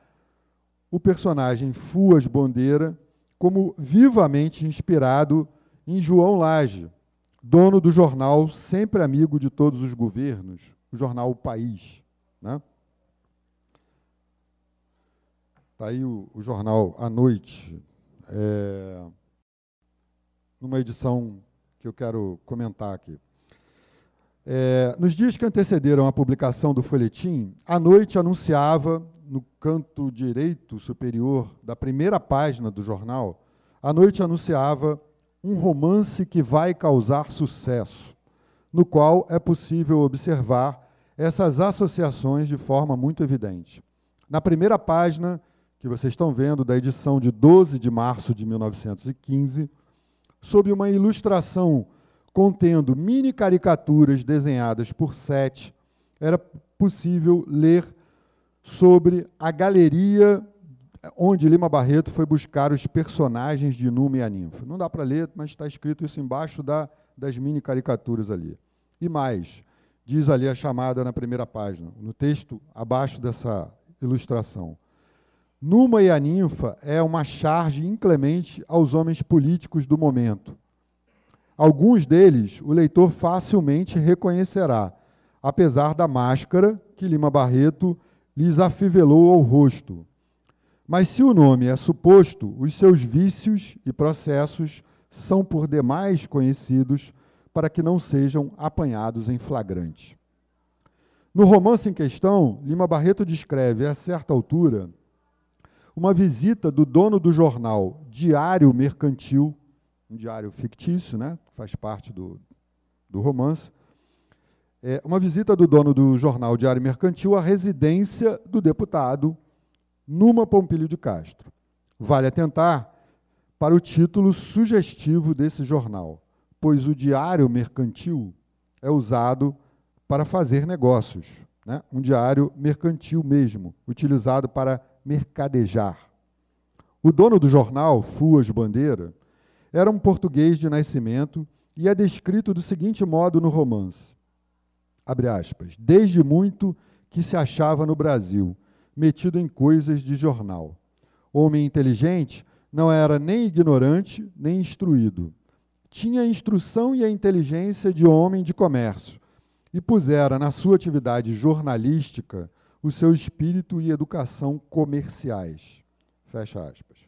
o personagem Fuas Bandeira como vivamente inspirado em João Lage, dono do jornal Sempre Amigo de Todos os Governos, o jornal O País. Né? Está aí o, o, jornal à noite, é, numa edição que eu quero comentar aqui. É, nos dias que antecederam a publicação do folhetim, a noite anunciava, no canto direito superior da primeira página do jornal, a noite anunciava um romance que vai causar sucesso, no qual é possível observar essas associações de forma muito evidente. Na primeira página, que vocês estão vendo, da edição de 12 de março de 1915, sob uma ilustração contendo mini caricaturas desenhadas por Sete, era possível ler sobre a galeria onde Lima Barreto foi buscar os personagens de Numa e a Ninfa. Não dá para ler, mas está escrito isso embaixo da, das mini caricaturas ali. E mais, diz ali a chamada na primeira página, no texto abaixo dessa ilustração. Numa e a ninfa é uma charge inclemente aos homens políticos do momento. Alguns deles o leitor facilmente reconhecerá, apesar da máscara que Lima Barreto lhes afivelou ao rosto. Mas se o nome é suposto, os seus vícios e processos são por demais conhecidos para que não sejam apanhados em flagrante. No romance em questão, Lima Barreto descreve, a certa altura, uma visita do dono do jornal Diário Mercantil, um diário fictício, né, faz parte do, do romance, é, uma visita do dono do jornal Diário Mercantil à residência do deputado Numa Pompilho de Castro. Vale atentar para o título sugestivo desse jornal, pois o Diário Mercantil é usado para fazer negócios. Né? Um diário mercantil mesmo, utilizado para mercadejar. O dono do jornal, Fuas Bandeira, era um português de nascimento e é descrito do seguinte modo no romance. Abre aspas. Desde muito que se achava no Brasil, metido em coisas de jornal. Homem inteligente, não era nem ignorante, nem instruído. Tinha a instrução e a inteligência de homem de comércio e pusera na sua atividade jornalística o seu espírito e educação comerciais. Fecha aspas.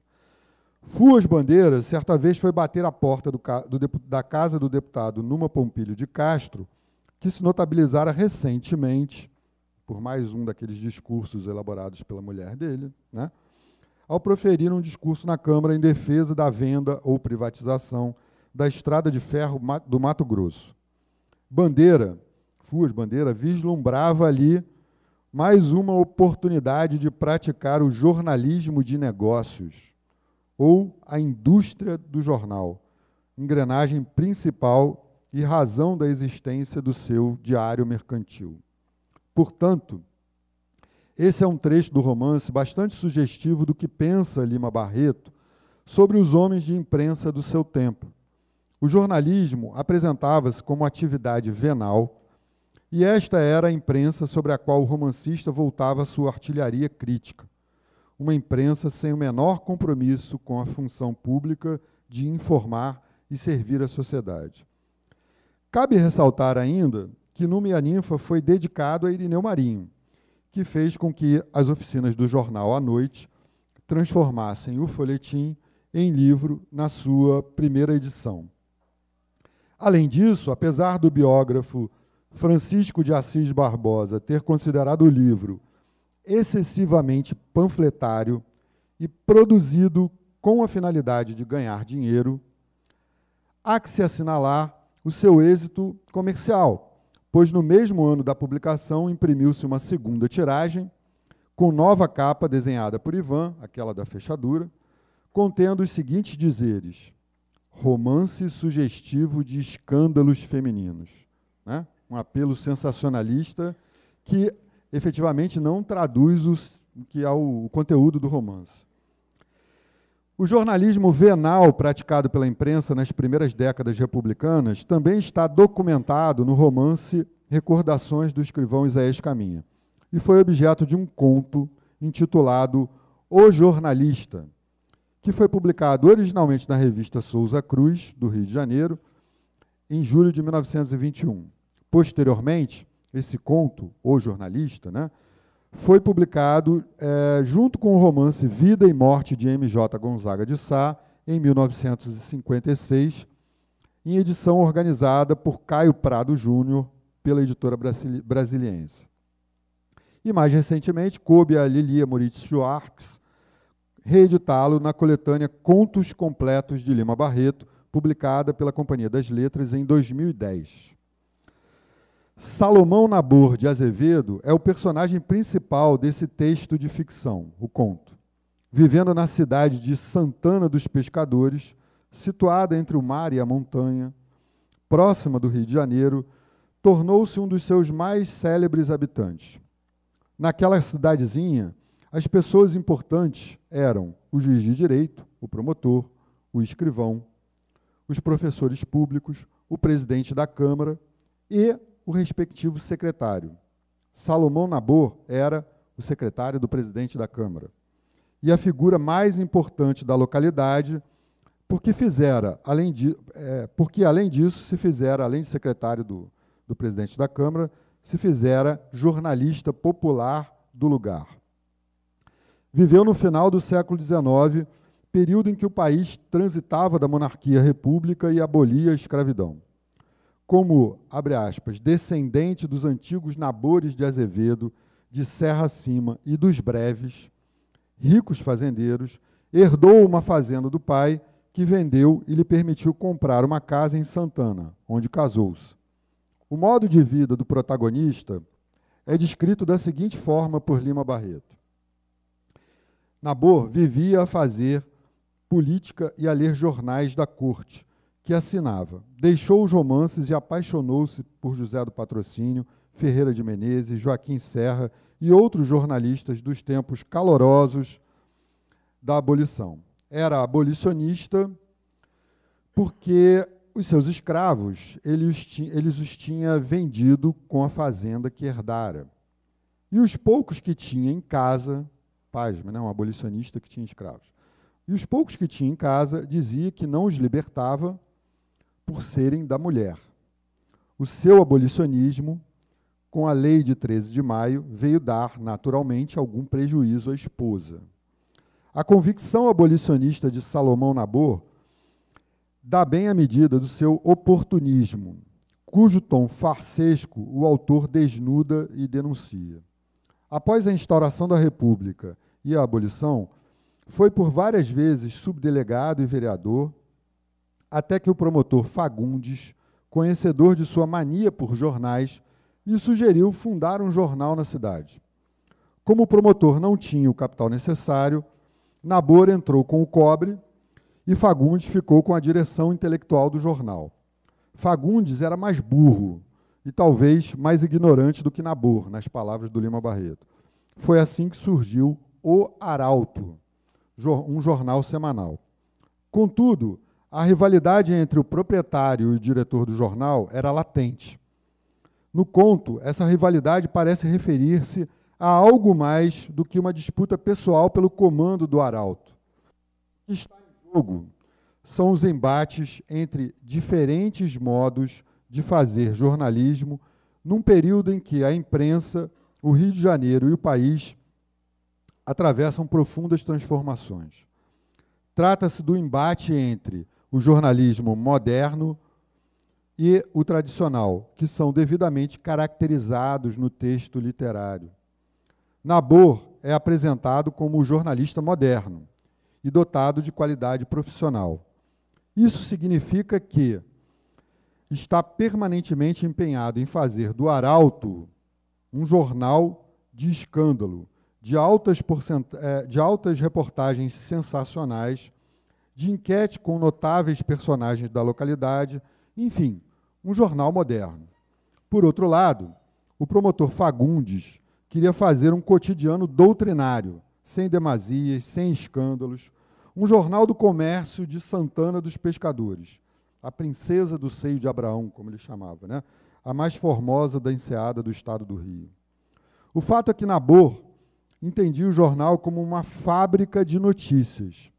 Fuas Bandeiras, certa vez, foi bater à porta do, do, da casa do deputado Numa Pompilho de Castro, que se notabilizara recentemente por mais um daqueles discursos elaborados pela mulher dele, né, ao proferir um discurso na Câmara em defesa da venda ou privatização da estrada de ferro do Mato Grosso. Bandeira, Fuas Bandeira, vislumbrava ali mais uma oportunidade de praticar o jornalismo de negócios ou a indústria do jornal, engrenagem principal e razão da existência do seu diário mercantil. Portanto, esse é um trecho do romance bastante sugestivo do que pensa Lima Barreto sobre os homens de imprensa do seu tempo. O jornalismo apresentava-se como atividade venal, e esta era a imprensa sobre a qual o romancista voltava sua artilharia crítica. Uma imprensa sem o menor compromisso com a função pública de informar e servir a sociedade. Cabe ressaltar ainda que Numa e a Ninfa foi dedicado a Irineu Marinho, que fez com que as oficinas do jornal à noite transformassem o folhetim em livro na sua primeira edição. Além disso, apesar do biógrafo Francisco de Assis Barbosa ter considerado o livro excessivamente panfletário e produzido com a finalidade de ganhar dinheiro, há que se assinalar o seu êxito comercial, pois no mesmo ano da publicação imprimiu-se uma segunda tiragem, com nova capa desenhada por Ivan, aquela da fechadura, contendo os seguintes dizeres: Romance sugestivo de escândalos femininos. Né? um apelo sensacionalista que efetivamente não traduz os, que é o, conteúdo do romance. O jornalismo venal praticado pela imprensa nas primeiras décadas republicanas também está documentado no romance Recordações do escrivão Isaías Caminha e foi objeto de um conto intitulado O Jornalista, que foi publicado originalmente na revista Souza Cruz, do Rio de Janeiro, em julho de 1921. Posteriormente, esse conto, O Jornalista, né, foi publicado é, junto com o romance Vida e Morte de M.J. Gonzaga de Sá, em 1956, em edição organizada por Caio Prado Júnior, pela editora brasili brasiliense. E mais recentemente, coube a Lilia Moritz Schwartz reeditá-lo na coletânea Contos Completos de Lima Barreto, publicada pela Companhia das Letras em 2010. Salomão Nabor de Azevedo é o personagem principal desse texto de ficção, o conto. Vivendo na cidade de Santana dos Pescadores, situada entre o mar e a montanha, próxima do Rio de Janeiro, tornou-se um dos seus mais célebres habitantes. Naquela cidadezinha, as pessoas importantes eram o juiz de direito, o promotor, o escrivão, os professores públicos, o presidente da Câmara e o respectivo secretário. Salomão Nabor era o secretário do presidente da Câmara e a figura mais importante da localidade, porque fizera, além de, é, porque além disso, se fizera, além de secretário do, do presidente da Câmara, se fizera jornalista popular do lugar. Viveu no final do século XIX, período em que o país transitava da monarquia à república e abolia a escravidão como, abre aspas, descendente dos antigos nabores de Azevedo, de Serra Acima e dos Breves, ricos fazendeiros, herdou uma fazenda do pai que vendeu e lhe permitiu comprar uma casa em Santana, onde casou-se. O modo de vida do protagonista é descrito da seguinte forma por Lima Barreto. Nabor vivia a fazer política e a ler jornais da corte, que assinava. Deixou os romances e apaixonou-se por José do Patrocínio, Ferreira de Menezes, Joaquim Serra e outros jornalistas dos tempos calorosos da abolição. Era abolicionista porque os seus escravos, ele eles os tinha vendido com a fazenda que herdara. E os poucos que tinha em casa, pasme, né, um abolicionista que tinha escravos, e os poucos que tinha em casa dizia que não os libertava por serem da mulher. O seu abolicionismo, com a lei de 13 de maio, veio dar, naturalmente, algum prejuízo à esposa. A convicção abolicionista de Salomão Nabor dá bem a medida do seu oportunismo, cujo tom farsesco o autor desnuda e denuncia. Após a instauração da República e a abolição, foi por várias vezes subdelegado e vereador até que o promotor Fagundes, conhecedor de sua mania por jornais, lhe sugeriu fundar um jornal na cidade. Como o promotor não tinha o capital necessário, Nabor entrou com o cobre e Fagundes ficou com a direção intelectual do jornal. Fagundes era mais burro e talvez mais ignorante do que Nabor, nas palavras do Lima Barreto. Foi assim que surgiu O Arauto, um jornal semanal. Contudo, a rivalidade entre o proprietário e o diretor do jornal era latente. No conto, essa rivalidade parece referir-se a algo mais do que uma disputa pessoal pelo comando do arauto. O que está em jogo são os embates entre diferentes modos de fazer jornalismo num período em que a imprensa, o Rio de Janeiro e o país atravessam profundas transformações. Trata-se do embate entre o jornalismo moderno e o tradicional, que são devidamente caracterizados no texto literário. Nabor é apresentado como o jornalista moderno e dotado de qualidade profissional. Isso significa que está permanentemente empenhado em fazer do Arauto um jornal de escândalo, de altas, eh, de altas reportagens sensacionais de enquete com notáveis personagens da localidade, enfim, um jornal moderno. Por outro lado, o promotor Fagundes queria fazer um cotidiano doutrinário, sem demasias, sem escândalos, um jornal do comércio de Santana dos Pescadores, a princesa do seio de Abraão, como ele chamava, né? a mais formosa da enseada do estado do Rio. O fato é que Nabor entendia o jornal como uma fábrica de notícias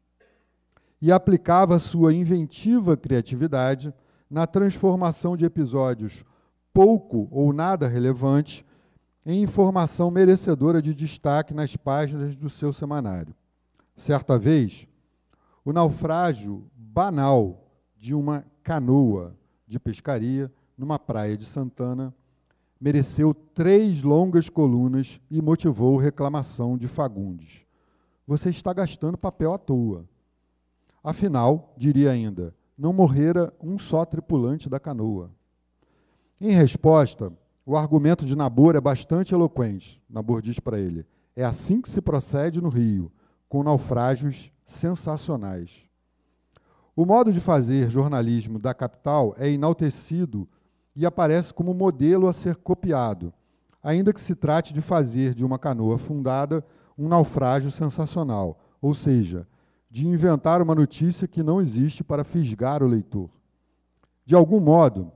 e aplicava sua inventiva criatividade na transformação de episódios pouco ou nada relevantes em informação merecedora de destaque nas páginas do seu semanário. Certa vez, o naufrágio banal de uma canoa de pescaria numa praia de Santana mereceu três longas colunas e motivou reclamação de Fagundes. Você está gastando papel à toa. Afinal, diria ainda, não morrera um só tripulante da canoa. Em resposta, o argumento de Nabor é bastante eloquente. Nabor diz para ele: é assim que se procede no Rio, com naufrágios sensacionais. O modo de fazer jornalismo da capital é enaltecido e aparece como modelo a ser copiado, ainda que se trate de fazer de uma canoa fundada um naufrágio sensacional, ou seja, de inventar uma notícia que não existe para fisgar o leitor. De algum modo,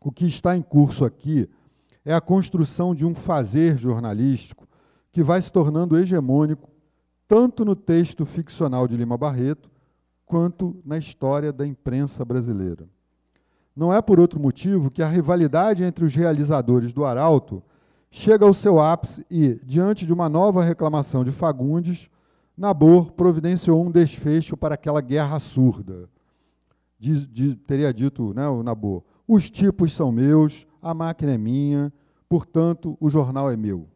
o que está em curso aqui é a construção de um fazer jornalístico que vai se tornando hegemônico tanto no texto ficcional de Lima Barreto quanto na história da imprensa brasileira. Não é por outro motivo que a rivalidade entre os realizadores do Arauto chega ao seu ápice e, diante de uma nova reclamação de Fagundes, Nabor providenciou um desfecho para aquela guerra surda. Diz, diz, teria dito né, o Nabor: os tipos são meus, a máquina é minha, portanto o jornal é meu.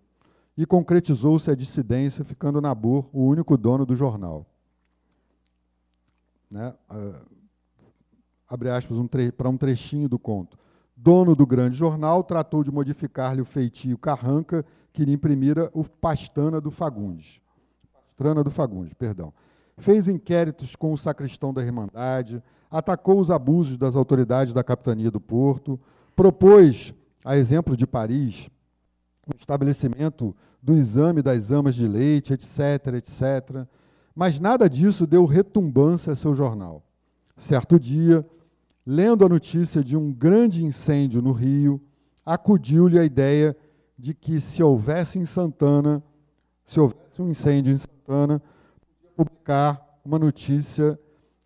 E concretizou-se a dissidência, ficando Nabor o único dono do jornal. Né? Uh, abre aspas, um para um trechinho do conto. Dono do grande jornal, tratou de modificar-lhe o feitio carranca que lhe imprimira o pastana do Fagundes. Trana do Fagundes, perdão. Fez inquéritos com o sacristão da Irmandade, atacou os abusos das autoridades da capitania do Porto, propôs, a exemplo de Paris, o estabelecimento do exame das amas de leite, etc, etc. Mas nada disso deu retumbância a seu jornal. Certo dia, lendo a notícia de um grande incêndio no Rio, acudiu-lhe a ideia de que se houvesse em Santana, se houvesse um incêndio em Santana, Santana publicar uma notícia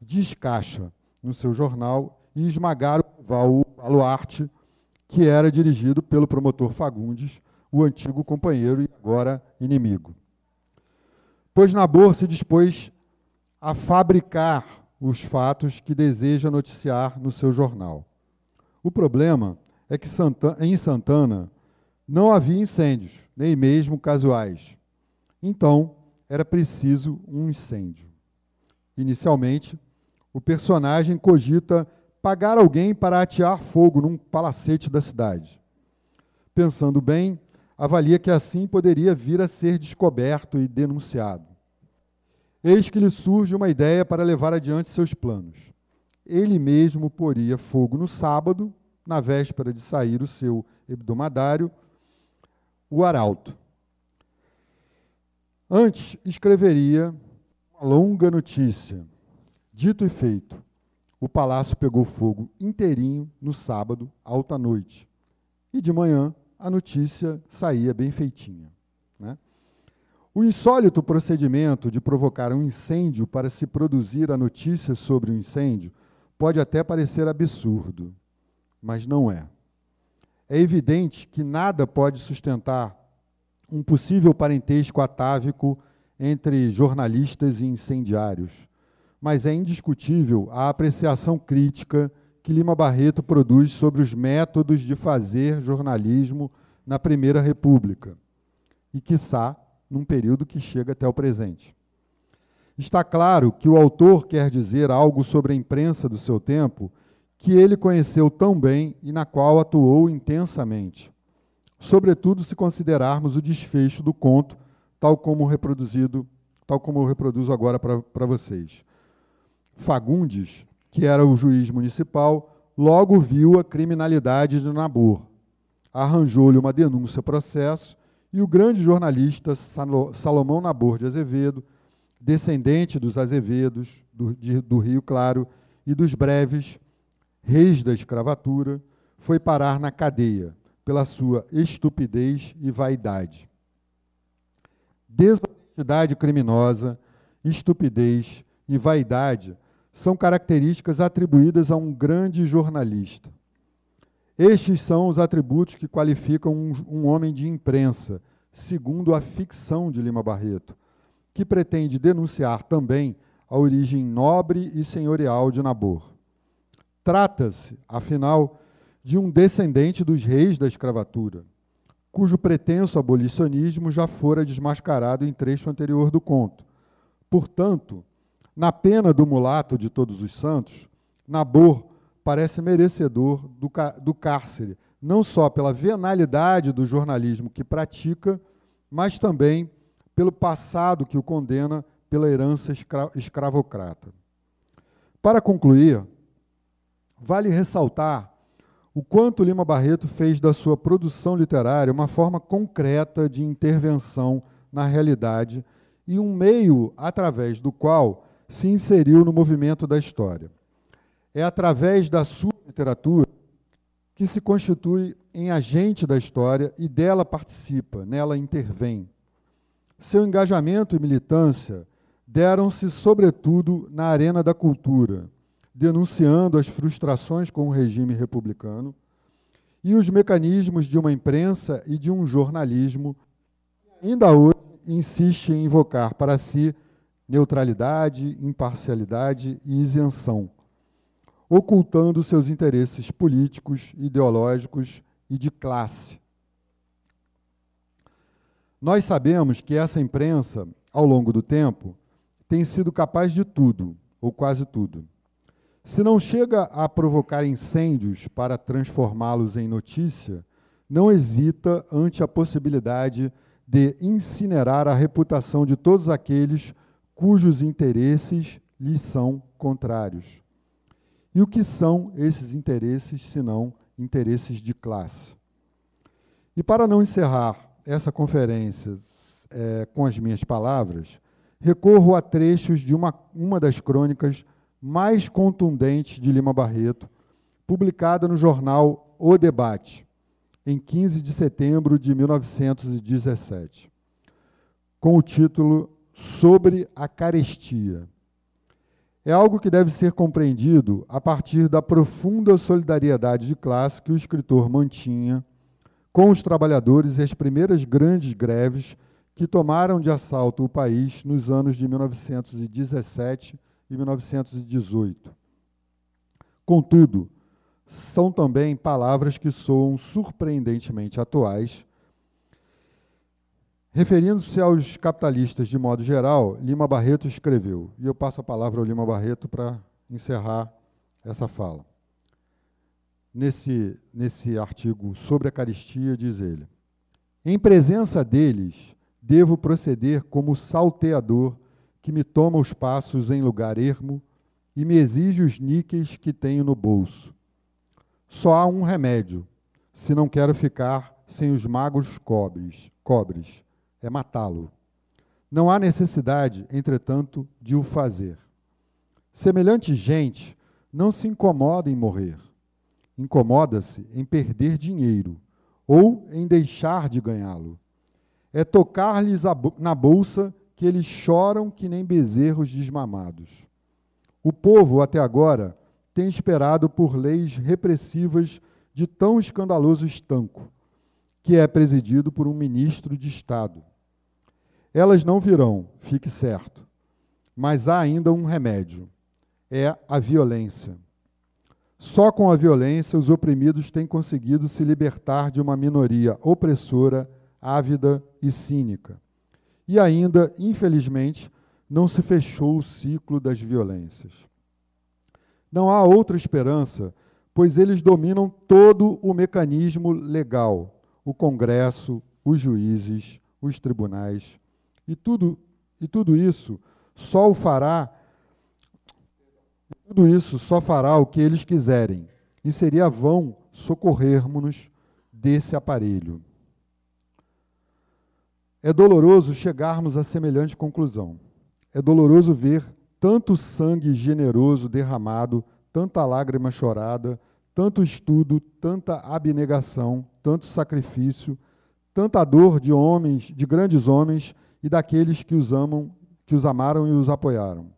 escacha no seu jornal e esmagar o Val Aluarte, que era dirigido pelo promotor Fagundes, o antigo companheiro e agora inimigo. Pois Nabor se dispôs a fabricar os fatos que deseja noticiar no seu jornal. O problema é que em Santana não havia incêndios, nem mesmo casuais. Então, era preciso um incêndio. Inicialmente, o personagem cogita pagar alguém para atear fogo num palacete da cidade. Pensando bem, avalia que assim poderia vir a ser descoberto e denunciado. Eis que lhe surge uma ideia para levar adiante seus planos. Ele mesmo poria fogo no sábado, na véspera de sair o seu hebdomadário, o arauto, Antes escreveria uma longa notícia. Dito e feito, o palácio pegou fogo inteirinho no sábado, alta noite. E de manhã, a notícia saía bem feitinha. Né? O insólito procedimento de provocar um incêndio para se produzir a notícia sobre o incêndio pode até parecer absurdo, mas não é. É evidente que nada pode sustentar um possível parentesco atávico entre jornalistas e incendiários, mas é indiscutível a apreciação crítica que Lima Barreto produz sobre os métodos de fazer jornalismo na Primeira República e, quiçá, num período que chega até o presente. Está claro que o autor quer dizer algo sobre a imprensa do seu tempo que ele conheceu tão bem e na qual atuou intensamente sobretudo se considerarmos o desfecho do conto, tal como reproduzido, tal como eu reproduzo agora para vocês. Fagundes, que era o juiz municipal, logo viu a criminalidade de Nabor, arranjou-lhe uma denúncia processo e o grande jornalista Salomão Nabor de Azevedo, descendente dos Azevedos, do, de, do Rio Claro e dos breves, reis da escravatura, foi parar na cadeia pela sua estupidez e vaidade. Desonestidade criminosa, estupidez e vaidade são características atribuídas a um grande jornalista. Estes são os atributos que qualificam um, um homem de imprensa, segundo a ficção de Lima Barreto, que pretende denunciar também a origem nobre e senhorial de Nabor. Trata-se, afinal, de um descendente dos reis da escravatura, cujo pretenso abolicionismo já fora desmascarado em trecho anterior do conto. Portanto, na pena do mulato de todos os santos, Nabor parece merecedor do, do cárcere, não só pela venalidade do jornalismo que pratica, mas também pelo passado que o condena pela herança escra escravocrata. Para concluir, vale ressaltar o quanto Lima Barreto fez da sua produção literária uma forma concreta de intervenção na realidade e um meio através do qual se inseriu no movimento da história. É através da sua literatura que se constitui em agente da história e dela participa, nela intervém. Seu engajamento e militância deram-se, sobretudo, na arena da cultura denunciando as frustrações com o regime republicano e os mecanismos de uma imprensa e de um jornalismo que ainda hoje insiste em invocar para si neutralidade, imparcialidade e isenção, ocultando seus interesses políticos, ideológicos e de classe. Nós sabemos que essa imprensa, ao longo do tempo, tem sido capaz de tudo, ou quase tudo. Se não chega a provocar incêndios para transformá-los em notícia, não hesita ante a possibilidade de incinerar a reputação de todos aqueles cujos interesses lhe são contrários. E o que são esses interesses, senão interesses de classe? E para não encerrar essa conferência é, com as minhas palavras, recorro a trechos de uma, uma das crônicas mais contundente de Lima Barreto, publicada no jornal O Debate, em 15 de setembro de 1917, com o título Sobre a Carestia. É algo que deve ser compreendido a partir da profunda solidariedade de classe que o escritor mantinha com os trabalhadores e as primeiras grandes greves que tomaram de assalto o país nos anos de 1917 de 1918. Contudo, são também palavras que soam surpreendentemente atuais. Referindo-se aos capitalistas de modo geral, Lima Barreto escreveu, e eu passo a palavra ao Lima Barreto para encerrar essa fala. Nesse, nesse artigo sobre a caristia, diz ele: Em presença deles, devo proceder como salteador que me toma os passos em lugar ermo e me exige os níqueis que tenho no bolso. Só há um remédio, se não quero ficar sem os magos cobres, cobres é matá-lo. Não há necessidade, entretanto, de o fazer. Semelhante gente não se incomoda em morrer. Incomoda-se em perder dinheiro ou em deixar de ganhá-lo. É tocar-lhes na bolsa que eles choram que nem bezerros desmamados. O povo, até agora, tem esperado por leis repressivas de tão escandaloso estanco, que é presidido por um ministro de Estado. Elas não virão, fique certo. Mas há ainda um remédio: é a violência. Só com a violência os oprimidos têm conseguido se libertar de uma minoria opressora, ávida e cínica e ainda, infelizmente, não se fechou o ciclo das violências. Não há outra esperança, pois eles dominam todo o mecanismo legal, o Congresso, os juízes, os tribunais, e tudo, e tudo isso só o fará tudo isso só fará o que eles quiserem, e seria vão socorrermos-nos desse aparelho. É doloroso chegarmos a semelhante conclusão. É doloroso ver tanto sangue generoso derramado, tanta lágrima chorada, tanto estudo, tanta abnegação, tanto sacrifício, tanta dor de homens, de grandes homens e daqueles que os amam, que os amaram e os apoiaram.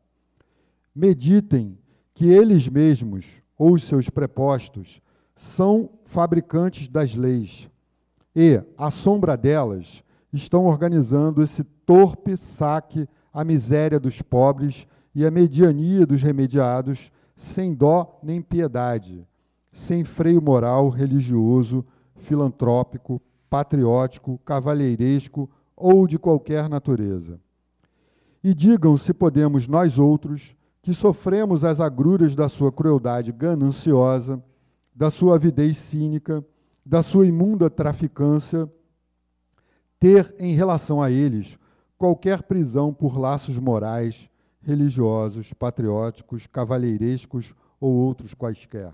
Meditem que eles mesmos ou os seus prepostos são fabricantes das leis e, à sombra delas, estão organizando esse torpe saque à miséria dos pobres e à mediania dos remediados, sem dó nem piedade, sem freio moral, religioso, filantrópico, patriótico, cavalheiresco ou de qualquer natureza. E digam se podemos nós outros, que sofremos as agruras da sua crueldade gananciosa, da sua avidez cínica, da sua imunda traficância, ter em relação a eles qualquer prisão por laços morais, religiosos, patrióticos, cavalheirescos ou outros quaisquer.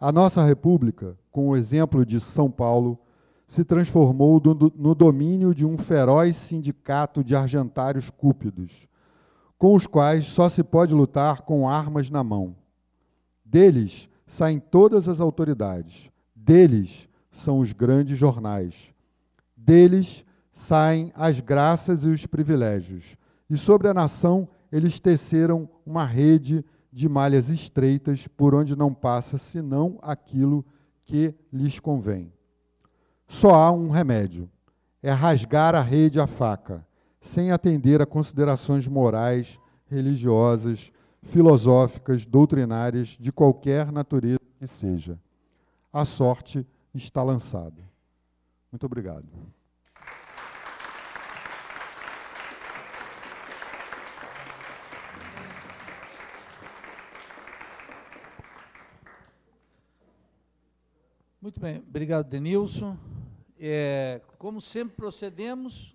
A nossa República, com o exemplo de São Paulo, se transformou do, no domínio de um feroz sindicato de argentários cúpidos, com os quais só se pode lutar com armas na mão. Deles saem todas as autoridades, deles são os grandes jornais, deles saem as graças e os privilégios. E sobre a nação eles teceram uma rede de malhas estreitas por onde não passa senão aquilo que lhes convém. Só há um remédio: é rasgar a rede à faca, sem atender a considerações morais, religiosas, filosóficas, doutrinárias, de qualquer natureza que seja. A sorte está lançada. Muito obrigado. Muito bem, obrigado, Denilson. É, como sempre procedemos,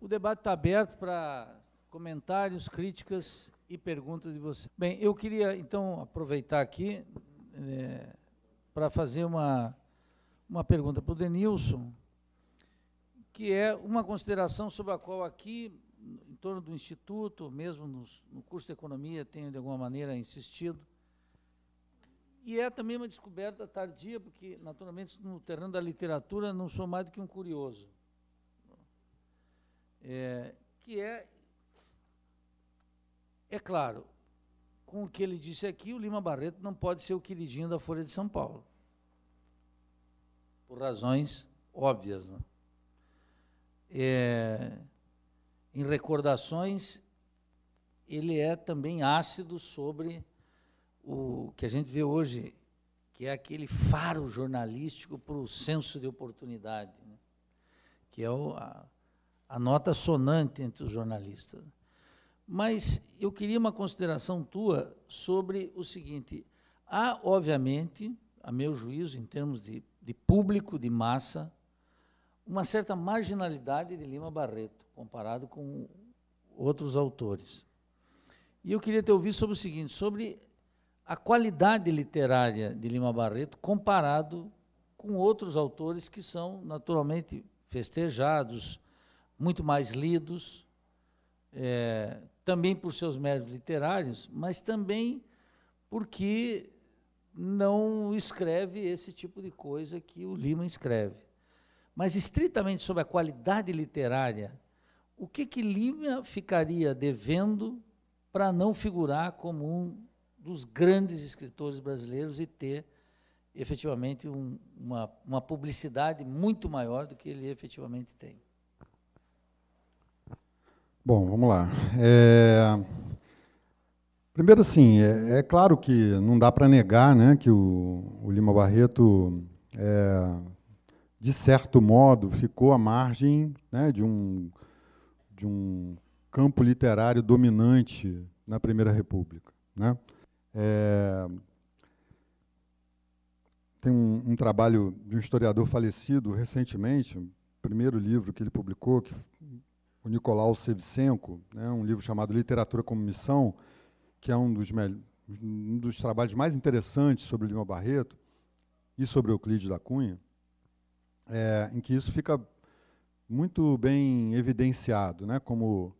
o debate está aberto para comentários, críticas e perguntas de vocês. Bem, eu queria então aproveitar aqui é, para fazer uma uma pergunta para o Denilson, que é uma consideração sobre a qual aqui, em torno do Instituto, mesmo nos, no curso de Economia, tenho de alguma maneira insistido, e é também uma descoberta tardia, porque, naturalmente, no terreno da literatura, não sou mais do que um curioso. É, que é, é claro, com o que ele disse aqui, o Lima Barreto não pode ser o queridinho da Folha de São Paulo por razões óbvias. Né? É, em recordações, ele é também ácido sobre o que a gente vê hoje, que é aquele faro jornalístico para o senso de oportunidade, né? que é o, a, a nota sonante entre os jornalistas. Mas eu queria uma consideração tua sobre o seguinte: há, obviamente, a meu juízo, em termos de de público, de massa, uma certa marginalidade de Lima Barreto, comparado com outros autores. E eu queria te ouvir sobre o seguinte, sobre a qualidade literária de Lima Barreto comparado com outros autores que são naturalmente festejados, muito mais lidos, é, também por seus méritos literários, mas também porque não escreve esse tipo de coisa que o Lima escreve. Mas estritamente sobre a qualidade literária, o que que Lima ficaria devendo para não figurar como um dos grandes escritores brasileiros e ter efetivamente um, uma, uma publicidade muito maior do que ele efetivamente tem? Bom, vamos lá. É, Primeiro, assim, é, é claro que não dá para negar né, que o, o Lima Barreto, é, de certo modo, ficou à margem né, de, um, de um campo literário dominante na Primeira República. Né? É, tem um, um, trabalho de um historiador falecido recentemente, o primeiro livro que ele publicou, que, o Nicolau Sevchenko, né, um livro chamado Literatura como Missão, que é um dos, um dos trabalhos mais interessantes sobre Lima Barreto e sobre Euclides da Cunha, é, em que isso fica muito bem evidenciado, né? como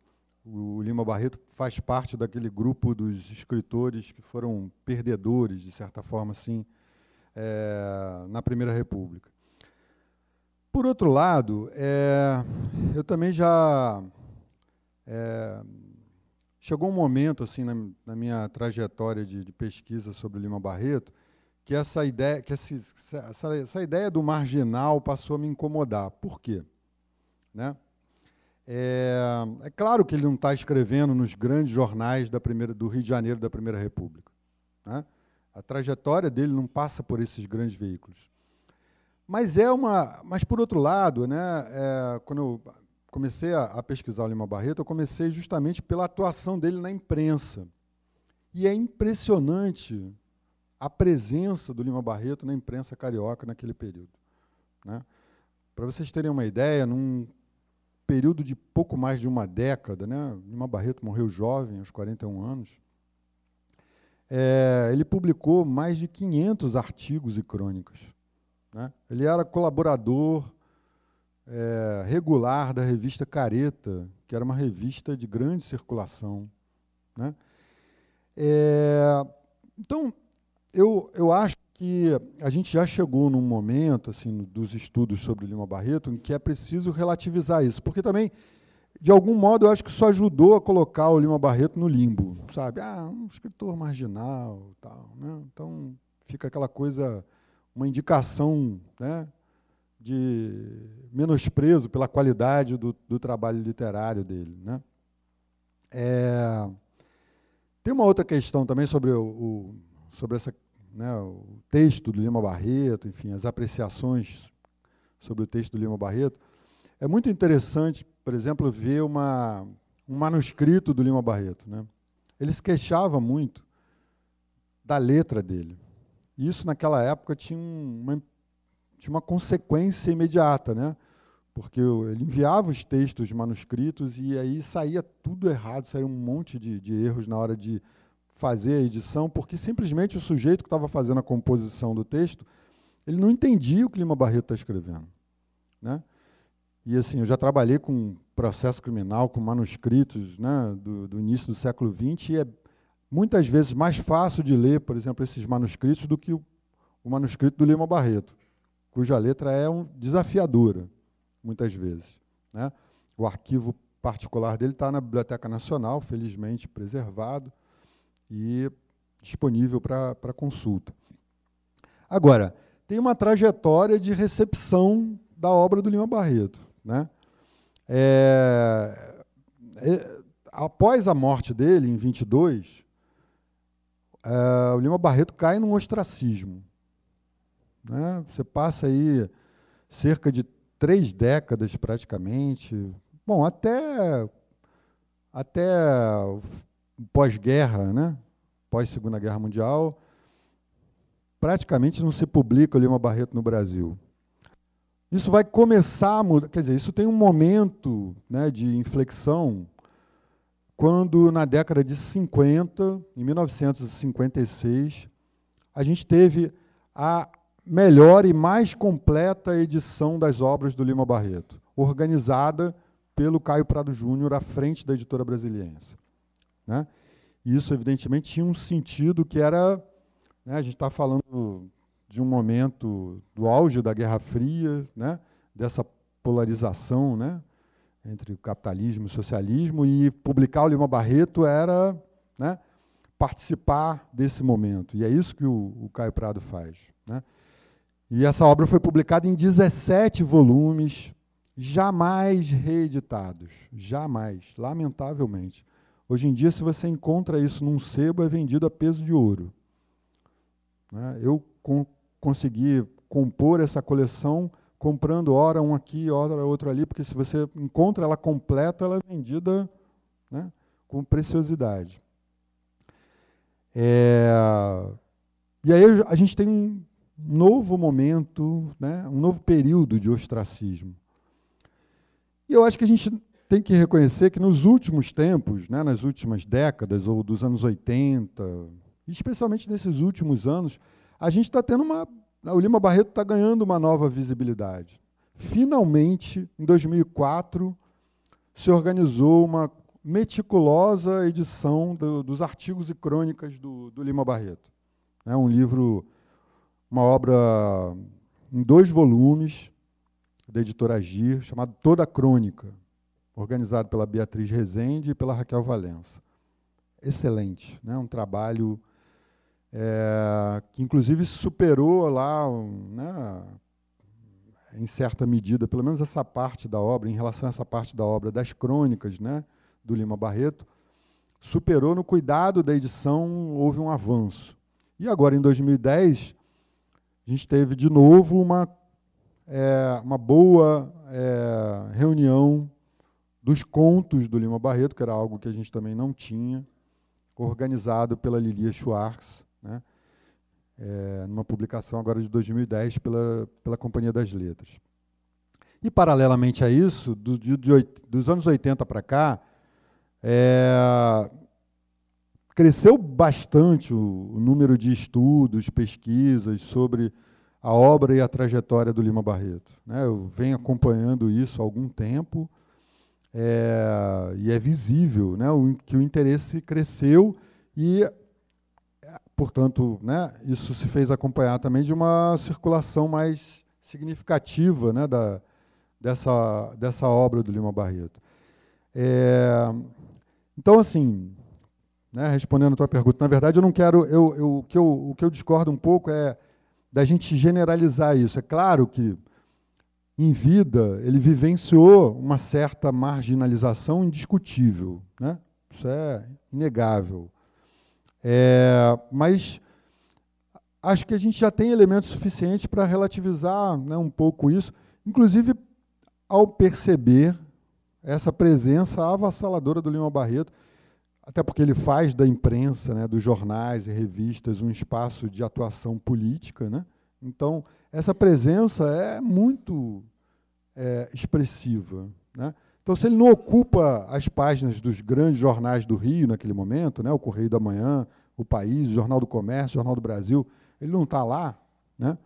o Lima Barreto faz parte daquele grupo dos escritores que foram perdedores, de certa forma, assim, é, na Primeira República. Por outro lado, é, eu também já é, chegou um momento assim na, na minha trajetória de, de, pesquisa sobre Lima Barreto que essa ideia, que essa, essa, essa ideia do marginal passou a me incomodar. Por quê? Né? É, é, claro que ele não está escrevendo nos grandes jornais da primeira, do Rio de Janeiro da Primeira República. Né? A trajetória dele não passa por esses grandes veículos. Mas é uma, mas por outro lado, né, é, quando eu comecei a, a pesquisar o Lima Barreto, eu comecei justamente pela atuação dele na imprensa. E é impressionante a presença do Lima Barreto na imprensa carioca naquele período. Né? Para vocês terem uma ideia, num período de pouco mais de uma década, né? Lima Barreto morreu jovem, aos 41 anos, é, ele publicou mais de 500 artigos e crônicas. Né? Ele era colaborador é, regular da revista Careta, que era uma revista de grande circulação. Né? É, então, eu, eu acho que a gente já chegou num momento assim dos estudos sobre Lima Barreto em que é preciso relativizar isso, porque também de algum modo eu acho que isso ajudou a colocar o Lima Barreto no limbo, sabe? Ah, um escritor marginal, tal, né? Então fica aquela coisa, uma indicação, né? de menosprezo pela qualidade do, do trabalho literário dele. Né? É, tem uma outra questão também sobre, o, o sobre essa, né, o texto do Lima Barreto, enfim, as apreciações sobre o texto do Lima Barreto. É muito interessante, por exemplo, ver uma, um manuscrito do Lima Barreto. Né? Ele se queixava muito da letra dele. Isso, naquela época, tinha uma tinha uma consequência imediata, né? porque ele enviava os textos manuscritos e aí saía tudo errado, saía um monte de, de erros na hora de fazer a edição, porque simplesmente o sujeito que estava fazendo a composição do texto, ele não entendia o que Lima Barreto está escrevendo. Né? E assim, eu já trabalhei com processo criminal, com manuscritos né, do, do início do século XX, e é muitas vezes mais fácil de ler, por exemplo, esses manuscritos do que o, o manuscrito do Lima Barreto cuja letra é um, desafiadora, muitas vezes. Né? O arquivo particular dele está na Biblioteca Nacional, felizmente preservado e disponível para consulta. Agora, tem uma trajetória de recepção da obra do Lima Barreto. Né? É, é, após a morte dele, em 22, é, o Lima Barreto cai num ostracismo. Né? Você passa aí cerca de três décadas praticamente, bom, até, até pós-guerra, né? pós-segunda guerra mundial, praticamente não se publica Lima Barreto no Brasil. Isso vai começar a mudar, quer dizer, isso tem um momento né, de inflexão quando, na década de 50, em 1956, a gente teve a melhor e mais completa edição das obras do Lima Barreto, organizada pelo Caio Prado Júnior à frente da editora brasiliense. Né? Isso, evidentemente, tinha um sentido que era. Né, a gente está falando de um momento do auge da Guerra Fria, né, dessa polarização né, entre o capitalismo e o socialismo, e publicar o Lima Barreto era né, participar desse momento. E é isso que o, o Caio Prado faz. Né? E essa obra foi publicada em 17 volumes, jamais reeditados, jamais, lamentavelmente. Hoje em dia, se você encontra isso num sebo, é vendido a peso de ouro. Né? Eu consegui compor essa coleção comprando ora um aqui, ora outro ali, porque se você encontra ela completa, ela é vendida né, com preciosidade. É, e aí a gente tem um, novo momento, né, um novo período de ostracismo. E eu acho que a gente tem que reconhecer que nos últimos tempos, né, nas últimas décadas, ou dos anos 80, especialmente nesses últimos anos, a gente está tendo uma. O Lima Barreto está ganhando uma nova visibilidade. Finalmente, em 2004, se organizou uma meticulosa edição do, dos artigos e crônicas do, do Lima Barreto. É um livro uma obra em dois volumes da editora Agir, chamada Toda a Crônica, organizado pela Beatriz Rezende e pela Raquel Valença. Excelente, né? um trabalho é, que inclusive superou lá, né, em certa medida, pelo menos essa parte da obra, em relação a essa parte da obra das crônicas né, do Lima Barreto, superou no cuidado da edição, houve um avanço. E agora, em 2010, a gente teve de novo uma, é, uma boa é, reunião dos contos do Lima Barreto, que era algo que a gente também não tinha, organizado pela Lilia Schwartz, né? É, numa publicação agora de 2010 pela, pela Companhia das Letras. E, paralelamente a isso, do, de, de, dos anos 80 para cá, é, cresceu bastante o, o número de estudos, pesquisas sobre a obra e a trajetória do Lima Barreto. Né? Eu venho acompanhando isso há algum tempo é, e é visível né, o, que o interesse cresceu e, portanto, né, isso se fez acompanhar também de uma circulação mais significativa né, da, dessa, dessa obra do Lima Barreto. É, então, assim, né, respondendo a tua pergunta, na verdade eu não quero, eu, eu, o, que eu, o que eu discordo um pouco é da gente generalizar isso. É claro que em vida ele vivenciou uma certa marginalização indiscutível, né? Isso é inegável. É, mas acho que a gente já tem elementos suficientes para relativizar né, um pouco isso, inclusive ao perceber essa presença avassaladora do Lima Barreto até porque ele faz da imprensa, né, dos jornais e revistas, um espaço de atuação política. Né? Então, essa presença é muito é, expressiva. Né? Então, se ele não ocupa as páginas dos grandes jornais do Rio naquele momento, né, o Correio da Manhã, o País, o Jornal do Comércio, o Jornal do Brasil, ele não está lá, né?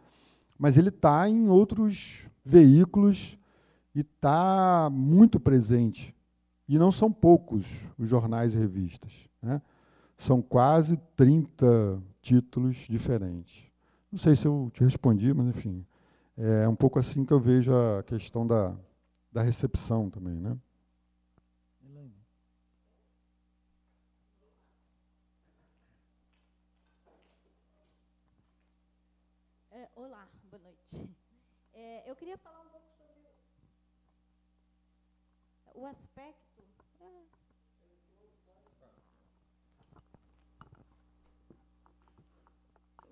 mas ele está em outros veículos e está muito presente e não são poucos os jornais e revistas. Né? São quase 30 títulos diferentes. Não sei se eu te respondi, mas enfim. É um pouco assim que eu vejo a questão da, da recepção também. Né? É, é, eu queria falar um pouco sobre o aspecto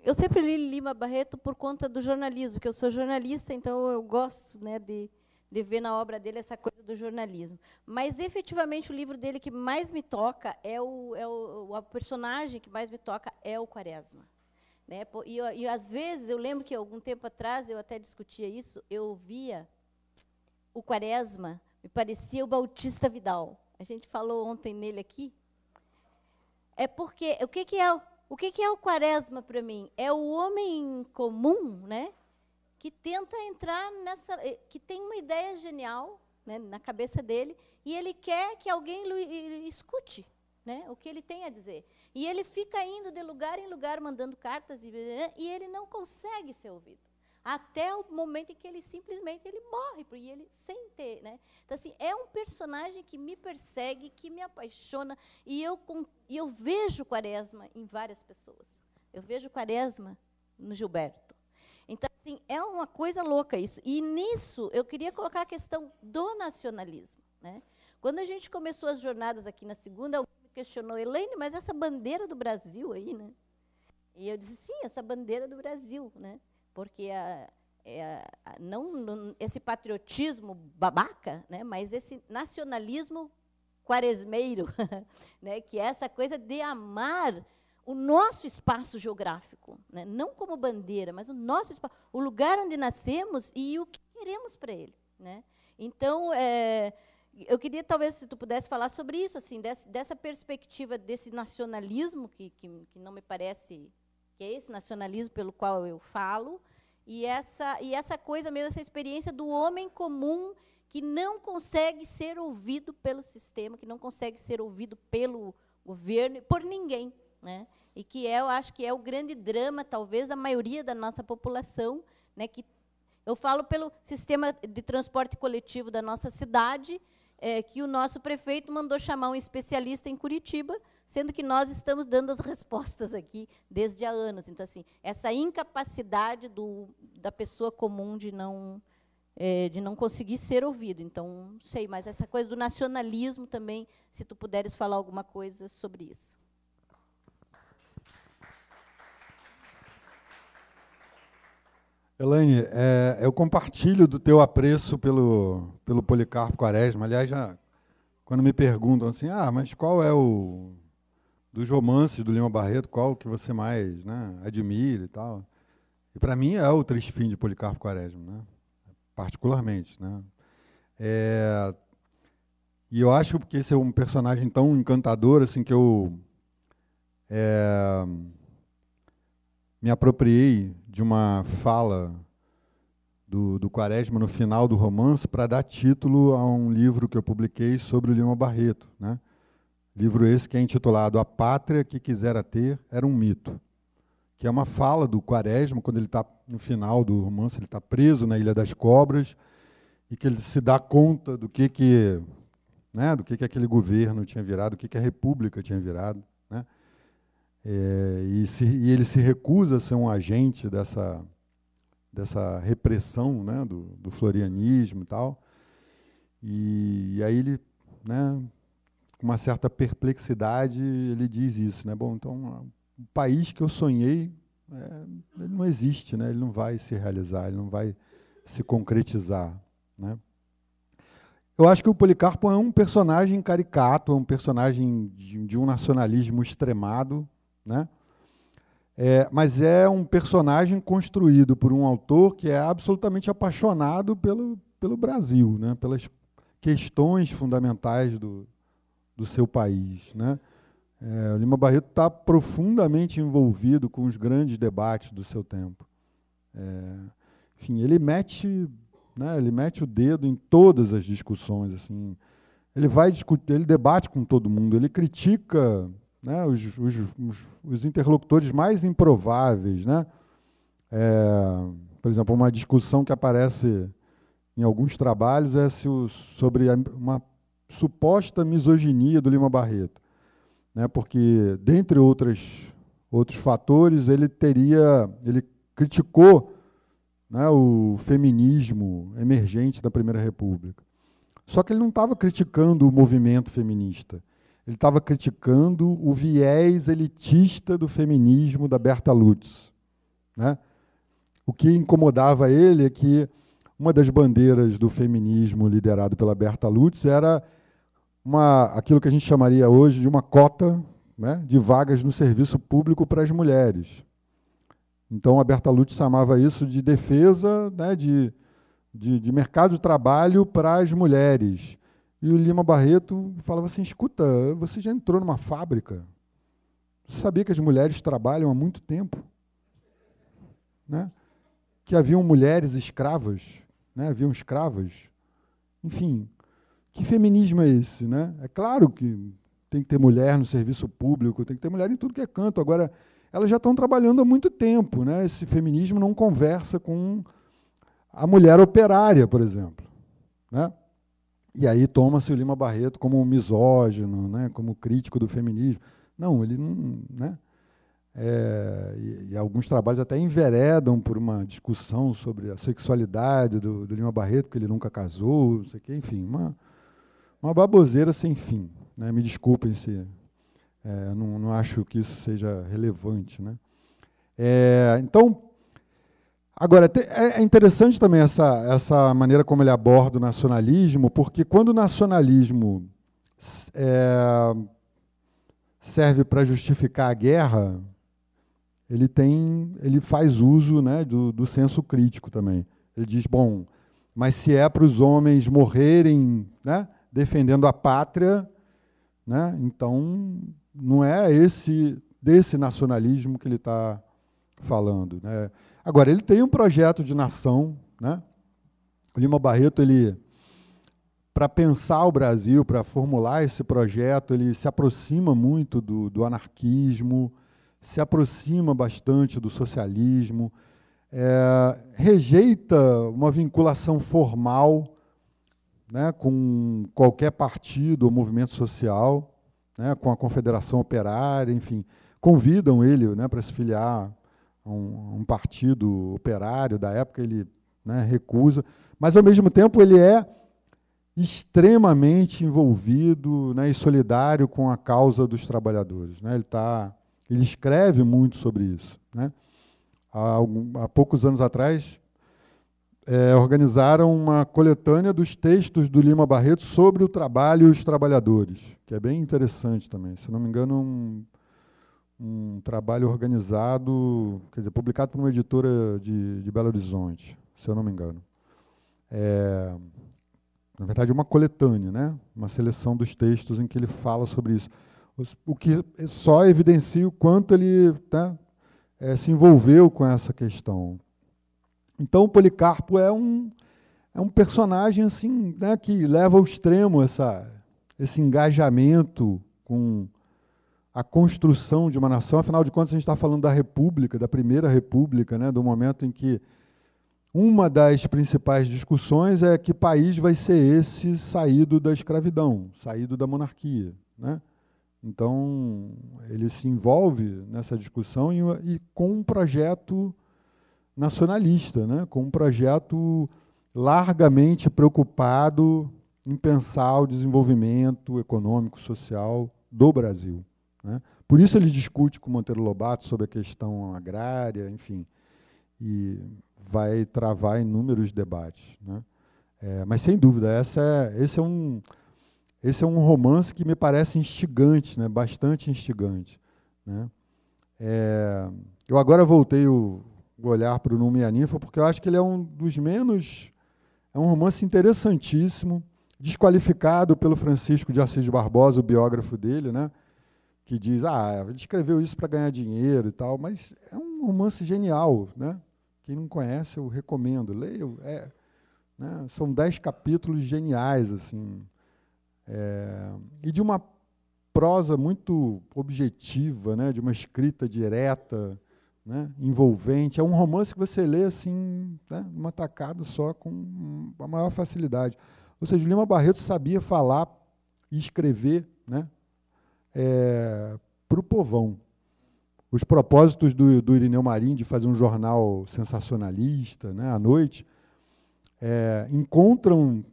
eu sempre li Lima Barreto por conta do jornalismo, porque eu sou jornalista, então eu gosto né, de, de ver na obra dele essa coisa do jornalismo. Mas, efetivamente, o livro dele que mais me toca é o, é o, o personagem que mais me toca é o Quaresma. Né? E, e, às vezes, eu lembro que algum tempo atrás, eu até discutia isso, eu via o Quaresma, me parecia o Bautista Vidal. A gente falou ontem nele aqui. É porque, o que, que é o que, que é o quaresma para mim? É o homem comum, né? Que tenta entrar nessa. Eh, que tem uma ideia genial né, na cabeça dele e ele quer que alguém eh, escute né, o que ele tem a dizer. E ele fica indo de lugar em lugar mandando cartas e, e ele não consegue ser ouvido até o momento em que ele simplesmente ele morre, e ele sem ter, né? Então assim, é um personagem que me persegue, que me apaixona e eu e eu vejo Quaresma em várias pessoas. Eu vejo Quaresma no Gilberto. Então assim, é uma coisa louca isso. E nisso eu queria colocar a questão do nacionalismo, né? Quando a gente começou as jornadas aqui na segunda, alguém me questionou, Helene, mas essa bandeira do Brasil aí, né? E eu disse, sim, essa bandeira do Brasil, né? porque a, é não esse patriotismo babaca, né, mas esse nacionalismo quaresmeiro, [LAUGHS] né, que é essa coisa de amar o nosso espaço geográfico, né, não como bandeira, mas o nosso espaço, o lugar onde nascemos e o que queremos para ele, né. Então, é, eu queria talvez se tu pudesse falar sobre isso, assim, dessa, dessa perspectiva desse nacionalismo que, que, que não me parece que é esse nacionalismo pelo qual eu falo, e essa, e essa coisa mesmo, essa experiência do homem comum que não consegue ser ouvido pelo sistema, que não consegue ser ouvido pelo governo, por ninguém. Né? E que é, eu acho que é o grande drama, talvez, da maioria da nossa população, né, que eu falo pelo sistema de transporte coletivo da nossa cidade, é, que o nosso prefeito mandou chamar um especialista em Curitiba sendo que nós estamos dando as [LAUGHS] respostas aqui desde há anos. Então, assim, essa incapacidade do, da pessoa comum de não, é, de não conseguir ser ouvido. Então, sei, mas essa coisa do nacionalismo também, se tu puderes falar alguma coisa sobre isso. Elaine, é, eu compartilho do teu apreço pelo, pelo Policarpo Quaresma. Aliás, já, quando me perguntam assim, ah, mas qual é o dos romances do Lima Barreto, qual que você mais né, admira e tal. E para mim é o Triste Fim de Policarpo Quaresma, né? particularmente. Né? É... E eu acho que esse é um personagem tão encantador assim que eu é... me apropriei de uma fala do, do Quaresma no final do romance para dar título a um livro que eu publiquei sobre o Lima Barreto, né? Livro esse que é intitulado A Pátria que Quisera Ter Era um Mito, que é uma fala do Quaresma, quando ele está no final do romance, ele está preso na Ilha das Cobras, e que ele se dá conta do que, que, né, do que, que aquele governo tinha virado, do que, que a República tinha virado. Né? É, e, se, e ele se recusa a ser um agente dessa, dessa repressão né, do, do florianismo e tal. E, e aí ele né, com uma certa perplexidade, ele diz isso, né? Bom, então o país que eu sonhei, é, ele não existe, né? Ele não vai se realizar, ele não vai se concretizar, né? Eu acho que o Policarpo é um personagem caricato, é um personagem de, de um nacionalismo extremado, né? É, mas é um personagem construído por um autor que é absolutamente apaixonado pelo, pelo Brasil, né? pelas questões fundamentais do, do seu país. Né? É, o Lima Barreto está profundamente envolvido com os grandes debates do seu tempo. É, enfim, ele mete, né, ele mete o dedo em todas as discussões. Assim, ele vai discutir, ele debate com todo mundo, ele critica né, os, os, os, os, interlocutores mais improváveis. Né? É, por exemplo, uma discussão que aparece em alguns trabalhos é se o, sobre uma suposta misoginia do Lima Barreto, né? Porque dentre outras outros fatores ele teria ele criticou né, o feminismo emergente da Primeira República. Só que ele não estava criticando o movimento feminista. Ele estava criticando o viés elitista do feminismo da Berta Lutz. Né? O que incomodava ele é que uma das bandeiras do feminismo liderado pela Berta Lutz era uma, aquilo que a gente chamaria hoje de uma cota né, de vagas no serviço público para as mulheres. Então, a Bertolucci chamava isso de defesa né, de, de, de mercado de trabalho para as mulheres. E o Lima Barreto falava assim: escuta, você já entrou numa fábrica? Você sabia que as mulheres trabalham há muito tempo? Né? Que haviam mulheres escravas, né? haviam escravas. Enfim, que feminismo é esse? Né? É claro que tem que ter mulher no serviço público, tem que ter mulher em tudo que é canto. Agora, elas já estão trabalhando há muito tempo. Né? Esse feminismo não conversa com a mulher operária, por exemplo. Né? E aí toma-se o Lima Barreto como um misógino, né? como crítico do feminismo. Não, ele não. Né? É, e, e, alguns trabalhos até enveredam por uma discussão sobre a sexualidade do, do Lima Barreto, porque ele nunca casou, não sei o quê, enfim, uma, uma baboseira sem fim. Né? Me desculpem se é, não, não acho que isso seja relevante. Né? É, então, agora, é, é interessante também essa, essa maneira como ele aborda o nacionalismo, porque quando o nacionalismo é, serve para justificar a guerra, ele tem, ele faz uso né, do, do senso crítico também. Ele diz, bom, mas se é para os homens morrerem, né, defendendo a pátria. Né? Então, não é esse desse nacionalismo que ele está falando. Né? Agora, ele tem um projeto de nação. Né? O Lima Barreto, ele para pensar o Brasil, para formular esse projeto, ele se aproxima muito do, do anarquismo, se aproxima bastante do socialismo, é, rejeita uma vinculação formal né, com qualquer partido ou movimento social, né, com a Confederação Operária, enfim, convidam ele né, para se filiar a um, um, partido operário da época, ele né, recusa, mas ao mesmo tempo ele é extremamente envolvido né, e solidário com a causa dos trabalhadores. Né? Ele, tá, ele escreve muito sobre isso. Né? Há, há poucos anos atrás, é, organizaram uma coletânea dos textos do Lima Barreto sobre o trabalho e os trabalhadores, que é bem interessante também. Se não me engano, é um, um trabalho organizado, quer dizer, publicado por uma editora de, de Belo Horizonte, se eu não me engano. É, na verdade, é uma coletânea, né? uma seleção dos textos em que ele fala sobre isso. O que só evidencia o quanto ele né, é, se envolveu com essa questão. Então, o Policarpo é um, é um personagem assim, né, que leva ao extremo essa, esse engajamento com a construção de uma nação. Afinal de contas, a gente está falando da República, da Primeira República, né, do momento em que uma das principais discussões é que país vai ser esse saído da escravidão, saído da monarquia. Né? Então, ele se envolve nessa discussão e, e com um projeto nacionalista, né? com um projeto largamente preocupado em pensar o desenvolvimento econômico, social do Brasil. Né? Por isso ele discute com Monteiro Lobato sobre a questão agrária, enfim, e vai travar inúmeros debates. Né? É, mas sem dúvida, essa é, esse é um esse é um romance que me parece instigante, né? bastante instigante. Né? É, eu agora voltei o, olhar para o a Ninfa, porque eu acho que ele é um dos menos. É um romance interessantíssimo, desqualificado pelo Francisco de Assis Barbosa, o biógrafo dele, né? que diz: ah, ele escreveu isso para ganhar dinheiro e tal, mas é um romance genial. Né? Quem não conhece, eu recomendo. Leio. É, né? São dez capítulos geniais. assim é, E de uma prosa muito objetiva, né? de uma escrita direta né, envolvente. É um romance que você lê assim, né, uma tacada só, com a maior facilidade. Ou seja, o Lima Barreto sabia falar e escrever né, é, para o povão. Os propósitos do, do, Irineu Marinho de fazer um jornal sensacionalista né, à noite é, encontram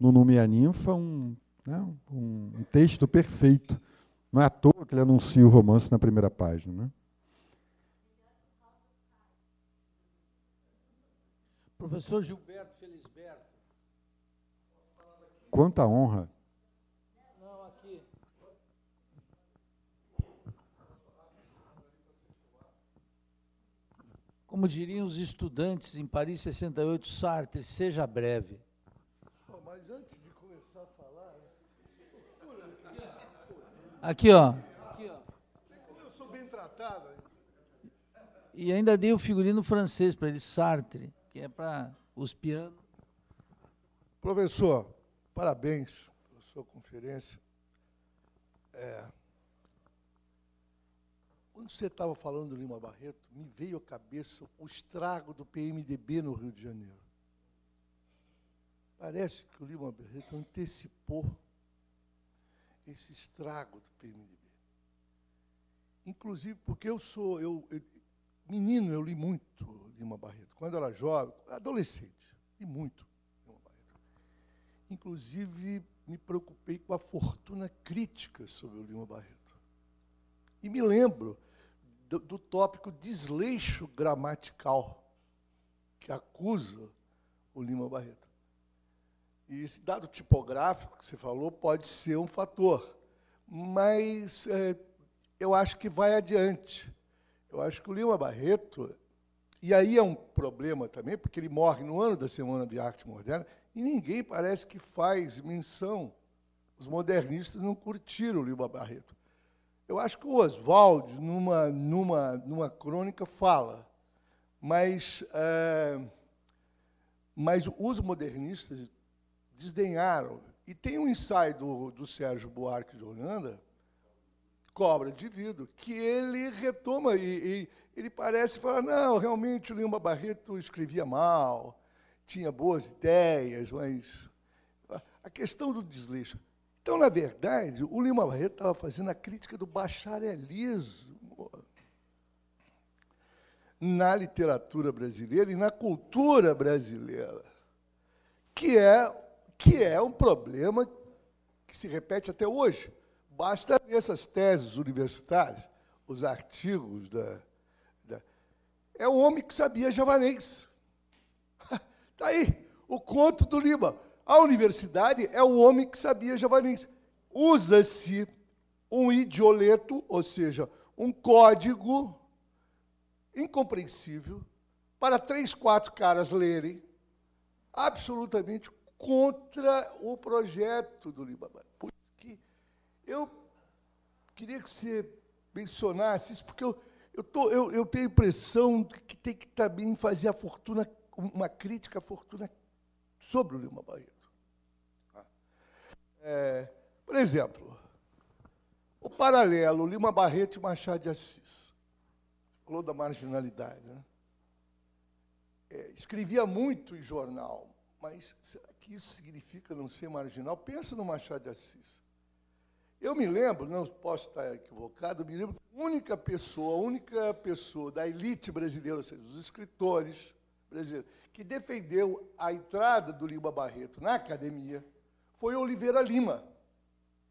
no Nome a Ninfa um, né, um texto perfeito. Não é à toa que ele anuncia o romance na primeira página. Né? Professor Gilberto Felisberto. Quanta honra. Não, aqui. Como diriam os estudantes em Paris 68, Sartre, seja breve. mas antes de começar a falar. Né? Aqui, ó. Aqui, Como eu sou bem tratado. E ainda dei o figurino francês para ele, Sartre que é para os pianos. Professor, parabéns pela sua conferência. É, quando você estava falando do Lima Barreto, me veio à cabeça o estrago do PMDB no Rio de Janeiro. Parece que o Lima Barreto antecipou esse estrago do PMDB. Inclusive, porque eu sou, eu, eu, Menino, eu li muito Lima Barreto. Quando era jovem, adolescente, li muito Lima Barreto. Inclusive, me preocupei com a fortuna crítica sobre o Lima Barreto. E me lembro do, do tópico desleixo gramatical que acusa o Lima Barreto. E esse dado tipográfico que você falou pode ser um fator, mas é, eu acho que vai adiante eu acho que o Lima Barreto, e aí é um problema também, porque ele morre no ano da Semana de Arte Moderna, e ninguém parece que faz menção. Os modernistas não curtiram o Lima Barreto. Eu acho que o Oswald, numa, numa, numa crônica, fala, mas, é, mas os modernistas desdenharam. E tem um ensaio do, do Sérgio Buarque de Holanda, cobra de vidro, que ele retoma e, e ele parece falar, não, realmente o Lima Barreto escrevia mal, tinha boas ideias, mas a questão do desleixo. Então, na verdade, o Lima Barreto estava fazendo a crítica do bacharelismo na literatura brasileira e na cultura brasileira, que é, que é um problema que se repete até hoje. Basta ler essas teses universitárias, os artigos da, da... É o homem que sabia javanês. Está [LAUGHS] aí, o conto do Lima. A universidade é o homem que sabia javanês. Usa-se um idioleto, ou seja, um código incompreensível para três, quatro caras lerem, absolutamente contra o projeto do lima Por eu queria que você mencionasse isso, porque eu, eu, tô, eu, eu tenho a impressão que tem que também fazer a fortuna, uma crítica à fortuna sobre o Lima Barreto. Tá? É, por exemplo, o paralelo Lima Barreto e Machado de Assis. Falou da marginalidade. Né? É, escrevia muito em jornal, mas será que isso significa não ser marginal? Pensa no Machado de Assis. Eu me lembro, não posso estar equivocado, eu me lembro que a única pessoa, a única pessoa da elite brasileira, ou seja, dos escritores brasileiros, que defendeu a entrada do Lima Barreto na academia foi Oliveira Lima,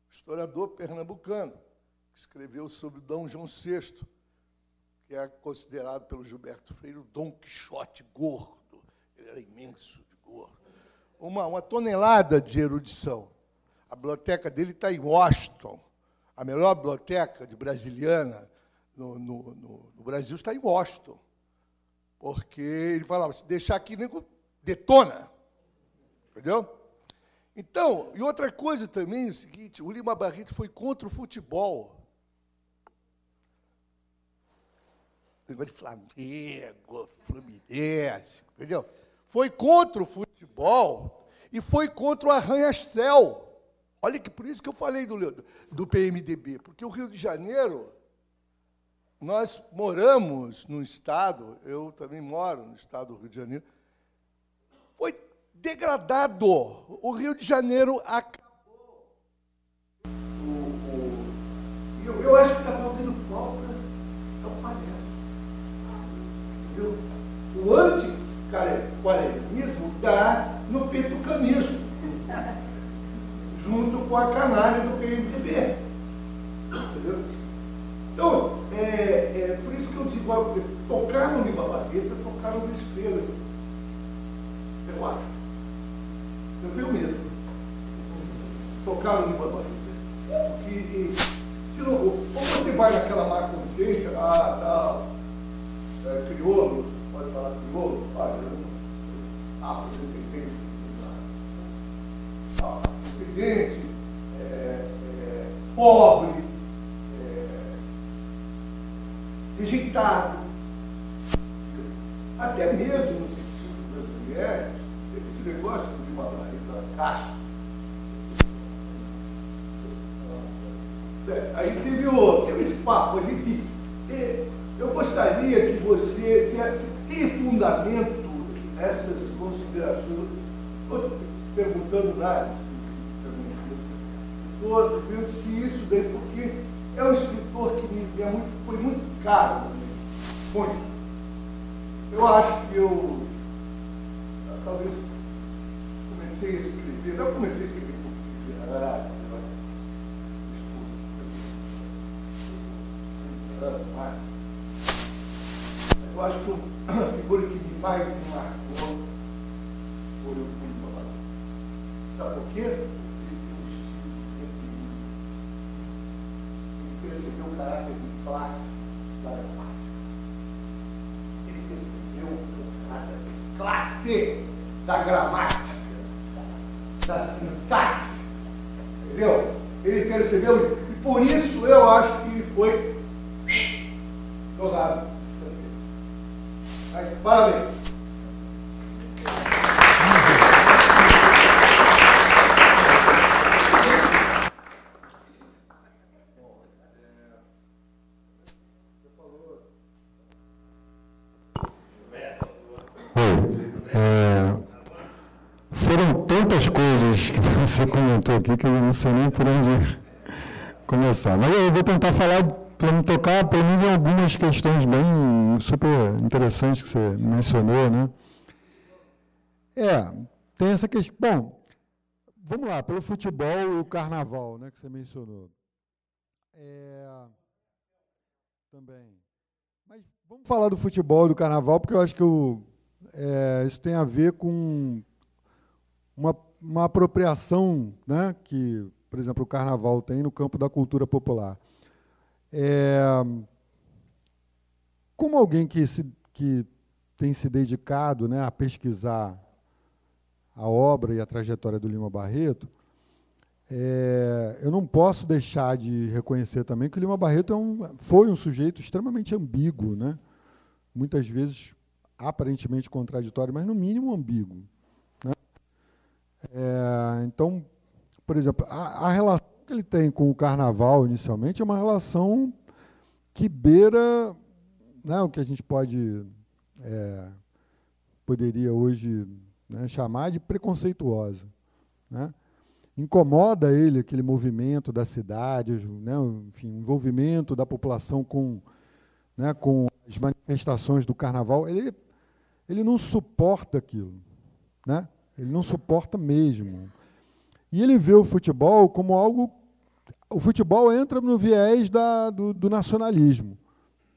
historiador pernambucano, que escreveu sobre Dom João VI, que é considerado pelo Gilberto Freire o Dom Quixote gordo. Ele era imenso de gordo. Uma, uma tonelada de erudição. A biblioteca dele está em Washington. A melhor biblioteca de brasiliana no, no, no, no Brasil está em Washington. Porque ele falava, se deixar aqui, nego detona. Entendeu? Então, e outra coisa também, é o seguinte, o Lima Barreto foi contra o futebol. negócio de Flamengo, Fluminense, entendeu? Foi contra o futebol e foi contra o arranha-céu. Olha que por isso que eu falei do, do PMDB, porque o Rio de Janeiro, nós moramos no Estado, eu também moro no Estado do Rio de Janeiro, foi degradado. O Rio de Janeiro acabou. E eu, eu acho que está fazendo falta é o palhaço. O anticarenismo dá tá no petucanismo junto com a canalha do PMDB. Entendeu? Então, é, é por isso que eu digo, tocar no Libabareta é tocar no desespero. É eu acho. Eu tenho medo. Tocar no Libabareta. Porque se não, ou você vai naquela má consciência, ah, tal, é, crioulo, pode falar crioulo, ah, eu não, ah, você entende é, é, pobre, é, rejeitado. Até mesmo no sentido das mulheres, esse negócio de uma barriga caixa. É, aí teve outro, teve esse papo, mas enfim. É, eu gostaria que você, tivesse fundamento essas considerações perguntando nada. todo viu se isso daí, porque é um escritor que me, é muito, foi muito caro. Muito. Eu acho que eu ah, talvez comecei a escrever, eu comecei a escrever porque era né, né, Eu acho que a figura que mais me marcou foi o Sabe por quê? Ele percebeu o caráter de classe da gramática. Ele percebeu o caráter de classe da gramática, da sintaxe. Entendeu? Ele percebeu E por isso eu acho que ele foi jogado. parabéns. você comentou aqui que eu não sei nem por onde começar. Mas eu vou tentar falar, para não tocar, pelo menos algumas questões bem super interessantes que você mencionou, né? É, tem essa questão. Bom, vamos lá, pelo futebol e o carnaval, né, que você mencionou. É, também. Mas vamos falar do futebol e do carnaval, porque eu acho que o, é, isso tem a ver com uma uma apropriação né, que, por exemplo, o carnaval tem no campo da cultura popular. É, como alguém que, se, que tem se dedicado né, a pesquisar a obra e a trajetória do Lima Barreto, é, eu não posso deixar de reconhecer também que o Lima Barreto é um, foi um sujeito extremamente ambíguo, né? muitas vezes aparentemente contraditório, mas no mínimo ambíguo. É, então, por exemplo, a, a, relação que ele tem com o carnaval inicialmente é uma relação que beira né, o que a gente pode é, poderia hoje né, chamar de preconceituosa. Né? Incomoda ele aquele movimento da cidade, né, enfim, envolvimento da população com, né, com as manifestações do carnaval. Ele, ele não suporta aquilo. Né? Ele não suporta mesmo. E ele vê o futebol como algo. O futebol entra no viés da, do, do nacionalismo.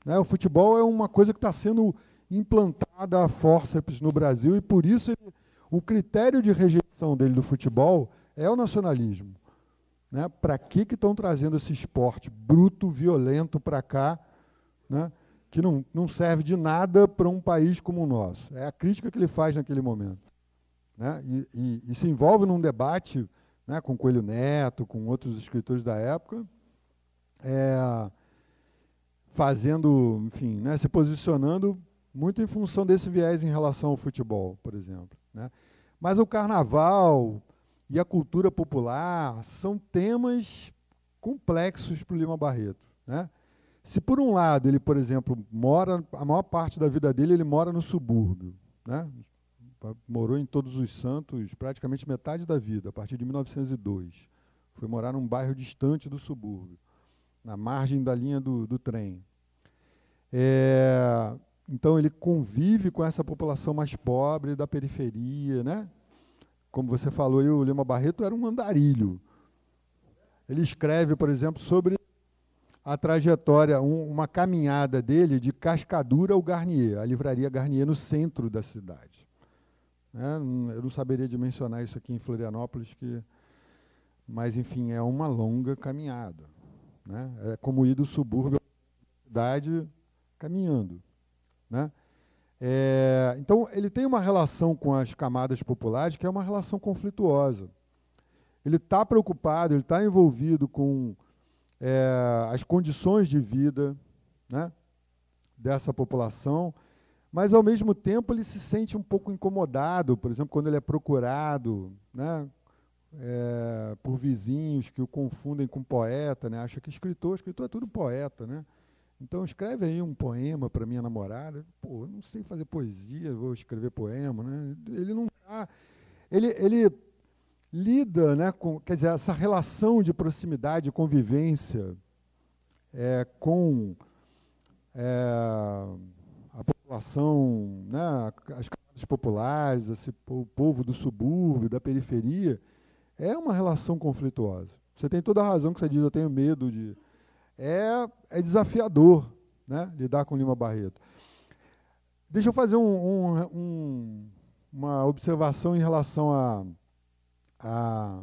Né? O futebol é uma coisa que está sendo implantada a forceps no Brasil e por isso ele, o critério de rejeição dele do futebol é o nacionalismo. Né? Para que estão trazendo esse esporte bruto, violento para cá, né? que não, não serve de nada para um país como o nosso? É a crítica que ele faz naquele momento né, e, e, e, se envolve num debate né, com Coelho Neto, com outros escritores da época, é, fazendo, enfim, né, se posicionando muito em função desse viés em relação ao futebol, por exemplo. Né. Mas o carnaval e a cultura popular são temas complexos para o Lima Barreto. Né. Se por um lado ele, por exemplo, mora, a maior parte da vida dele ele mora no subúrbio, né, morou em Todos os Santos praticamente metade da vida, a partir de 1902. Foi morar num bairro distante do subúrbio, na margem da linha do, do trem. É, então ele convive com essa população mais pobre da periferia, né? Como você falou, o Lima Barreto era um andarilho. Ele escreve, por exemplo, sobre a trajetória, um, uma caminhada dele de Cascadura ao Garnier, a livraria Garnier no centro da cidade. Né? Eu não saberia dimensionar isso aqui em Florianópolis, que, mas enfim, é uma longa caminhada. Né? É como ir do subúrbio à cidade caminhando. Né? É, então, ele tem uma relação com as camadas populares que é uma relação conflituosa. Ele está preocupado, ele está envolvido com é, as condições de vida né, dessa população mas ao mesmo tempo ele se sente um pouco incomodado, por exemplo, quando ele é procurado né, é, por vizinhos que o confundem com poeta, né, acha que escritor, escritor é tudo poeta, né? Então escreve aí um poema para minha namorada. Pô, não sei fazer poesia, vou escrever poema, né? Ele não tá, ele, ele lida, né, com, quer dizer, essa relação de proximidade, convivência é, com é, população, né, as camadas populares, esse, o povo do subúrbio, da periferia, é uma relação conflituosa. Você tem toda a razão que você diz, eu tenho medo de. É, é desafiador né, lidar com Lima Barreto. Deixa eu fazer um, um, um, uma observação em relação a, a,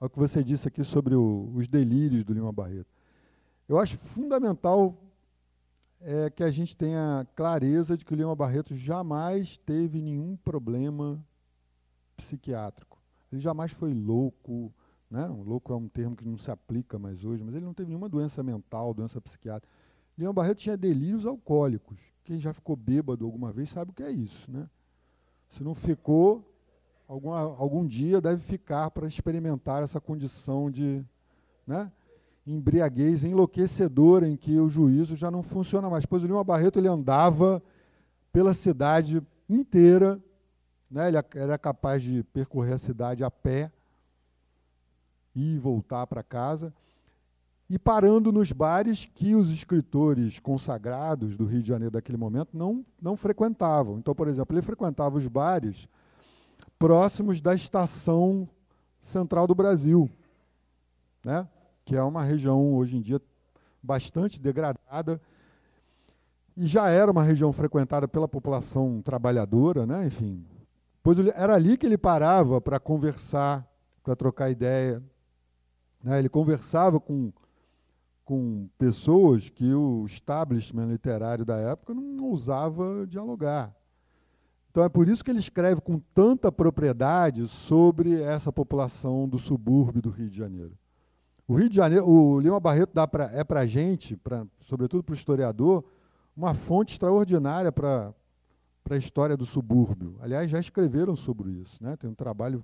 ao que você disse aqui sobre o, os delírios do Lima Barreto. Eu acho fundamental é que a gente tenha clareza de que o Lima Barreto jamais teve nenhum problema psiquiátrico. Ele jamais foi louco, né? Um louco é um termo que não se aplica mais hoje, mas ele não teve nenhuma doença mental, doença psiquiátrica. Leão Barreto tinha delírios alcoólicos. Quem já ficou bêbado alguma vez sabe o que é isso, né? Se não ficou, algum algum dia deve ficar para experimentar essa condição de, né? embriaguez enlouquecedora em que o juízo já não funciona mais. Pois o Lima Barreto ele andava pela cidade inteira, né? ele era capaz de percorrer a cidade a pé e voltar para casa, e parando nos bares que os escritores consagrados do Rio de Janeiro daquele momento não, não frequentavam. Então, por exemplo, ele frequentava os bares próximos da estação central do Brasil. Né? que é uma região hoje em dia bastante degradada e já era uma região frequentada pela população trabalhadora, né? Enfim, pois era ali que ele parava para conversar, para trocar ideia. Né? Ele conversava com com pessoas que o establishment literário da época não ousava dialogar. Então é por isso que ele escreve com tanta propriedade sobre essa população do subúrbio do Rio de Janeiro. O Rio de Janeiro, o Lima Barreto dá pra, é para a gente, pra, sobretudo para o historiador, uma fonte extraordinária para a história do subúrbio. Aliás, já escreveram sobre isso. Né? Tem um trabalho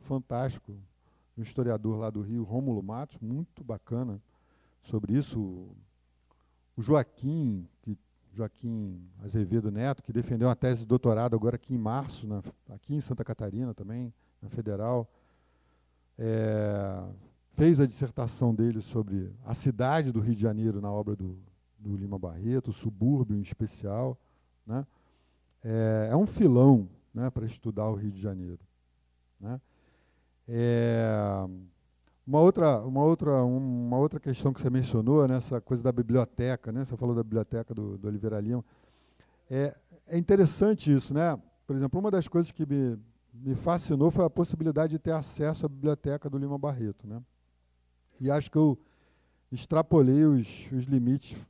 fantástico do um historiador lá do Rio, Rômulo Matos, muito bacana sobre isso. O Joaquim, que, Joaquim Azevedo Neto, que defendeu uma tese de doutorado agora aqui em março, na, aqui em Santa Catarina também, na Federal. É, fez a dissertação dele sobre a cidade do Rio de Janeiro na obra do, do Lima Barreto, o subúrbio em especial. Né? É, é um filão né, para estudar o Rio de Janeiro. Né? É, uma outra, uma outra, uma outra questão que você mencionou, né, essa coisa da biblioteca, né, você falou da biblioteca do, do Oliveira Lima. É, é interessante isso, né? Por exemplo, uma das coisas que me, me fascinou foi a possibilidade de ter acesso à biblioteca do Lima Barreto, né? E acho que eu extrapolei os, os limites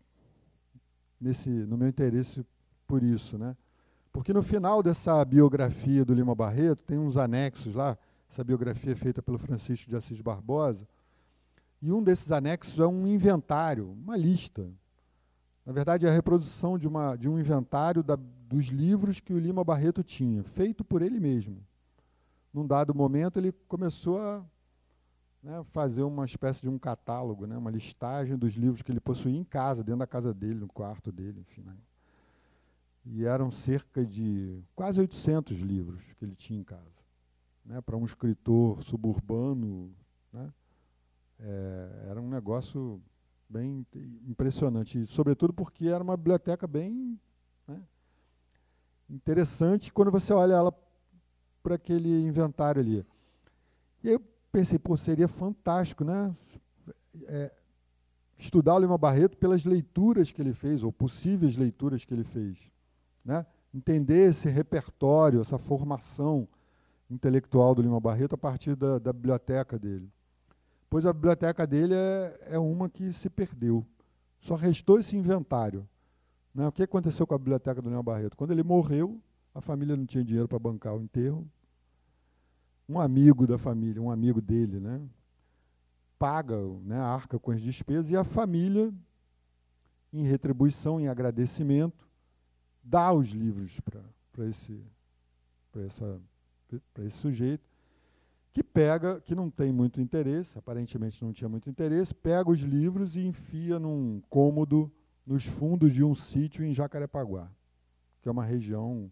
nesse, no meu interesse por isso, né? Porque no final dessa biografia do Lima Barreto, tem uns anexos lá, essa biografia é feita pelo Francisco de Assis Barbosa, e um desses anexos é um inventário, uma lista. Na verdade, é a reprodução de, uma, de um inventário da, dos livros que o Lima Barreto tinha, feito por ele mesmo. Num dado momento, ele começou a né, fazer uma espécie de um catálogo, né, uma listagem dos livros que ele possuía em casa, dentro da casa dele, no quarto dele, enfim. Né. E eram cerca de quase 800 livros que ele tinha em casa. Né, Para um escritor suburbano, né, é, era um negócio bem impressionante, sobretudo porque era uma biblioteca bem né, interessante quando você olha ela para aquele inventário ali. E aí, pensei, pô, seria fantástico, né? É, estudar o Lima Barreto pelas leituras que ele fez, ou possíveis leituras que ele fez. Né? Entender esse repertório, essa formação intelectual do Lima Barreto a partir da, da biblioteca dele. Pois a biblioteca dele é, é, uma que se perdeu. Só restou esse inventário. Né? O que aconteceu com a biblioteca do Lima Barreto? Quando ele morreu, a família não tinha dinheiro para bancar o enterro, um amigo da família, um amigo dele, né, paga, né, arca com as despesas e a família, em retribuição, em agradecimento, dá os livros para esse, para essa, esse sujeito que pega, que não tem muito interesse, aparentemente não tinha muito interesse, pega os livros e enfia num cômodo nos fundos de um sítio em Jacarepaguá, que é uma região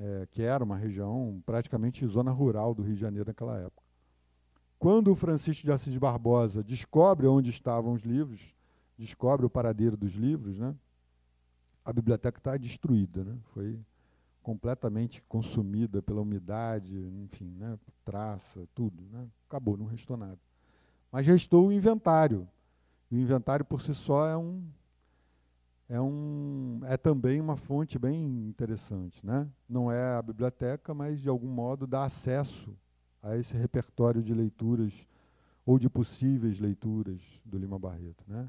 é, que era uma região praticamente zona rural do Rio de Janeiro naquela época. Quando o Francisco de Assis Barbosa descobre onde estavam os livros, descobre o paradeiro dos livros, né, a biblioteca está destruída, né, foi completamente consumida pela umidade, enfim, né, traça, tudo, né, acabou, não restou nada. Mas restou o inventário. o inventário por si só é um é, um, é também uma fonte bem interessante. Né? Não é a biblioteca, mas de algum modo dá acesso a esse repertório de leituras ou de possíveis leituras do Lima Barreto. Né?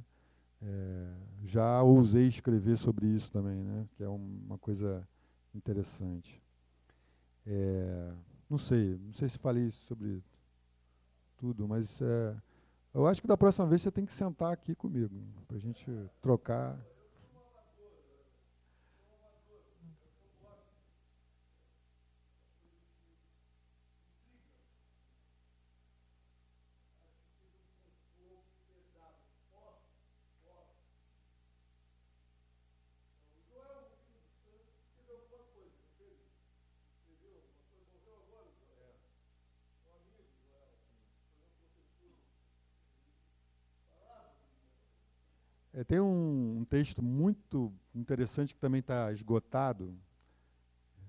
É, já ousei escrever sobre isso também, né? que é uma coisa interessante. É, não sei, não sei se falei sobre tudo, mas é, eu acho que da próxima vez você tem que sentar aqui comigo para a gente trocar É, tem um, um, texto muito interessante que também está esgotado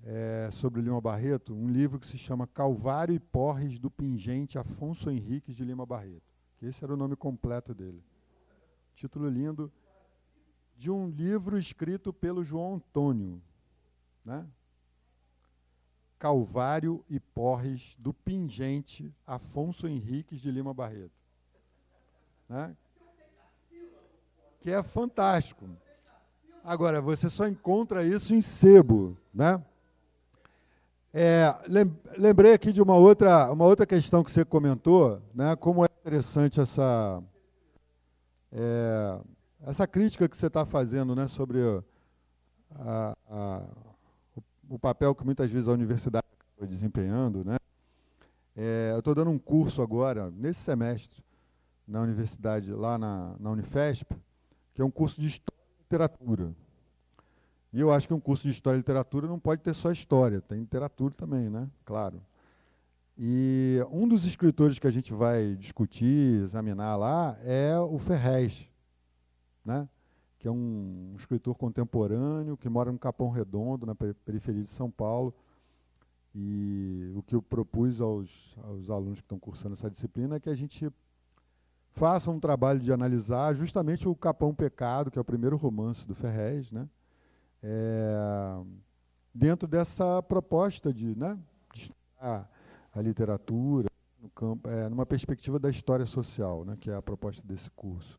é, sobre Lima Barreto, um livro que se chama Calvário e Porres do Pingente Afonso Henriques de Lima Barreto, que esse era o nome completo dele. Título lindo de um livro escrito pelo João Antônio, né? Calvário e Porres do Pingente Afonso Henriques de Lima Barreto. Né? que é fantástico. Agora, você só encontra isso em sebo, né? É, lembrei aqui de uma outra, uma outra questão que você comentou, né? Como é interessante essa é, essa crítica que você está fazendo, né? Sobre a, a, o, o papel que muitas vezes a universidade está desempenhando, né? É, eu estou dando um curso agora nesse semestre na universidade lá na, na Unifesp que é um curso de História e Literatura. E eu acho que um curso de História e Literatura não pode ter só História, tem literatura também, né? Claro. E um dos escritores que a gente vai discutir, examinar lá, é o Ferrez, né? que é um escritor contemporâneo que mora no Capão Redondo, na periferia de São Paulo. E o que eu propus aos, aos alunos que estão cursando essa disciplina é que a gente faça um trabalho de analisar justamente o Capão Pecado, que é o primeiro romance do Ferrez, né? É, dentro dessa proposta de, né, de estudar a literatura no campo, é, numa perspectiva da história social, né, que é a proposta desse curso.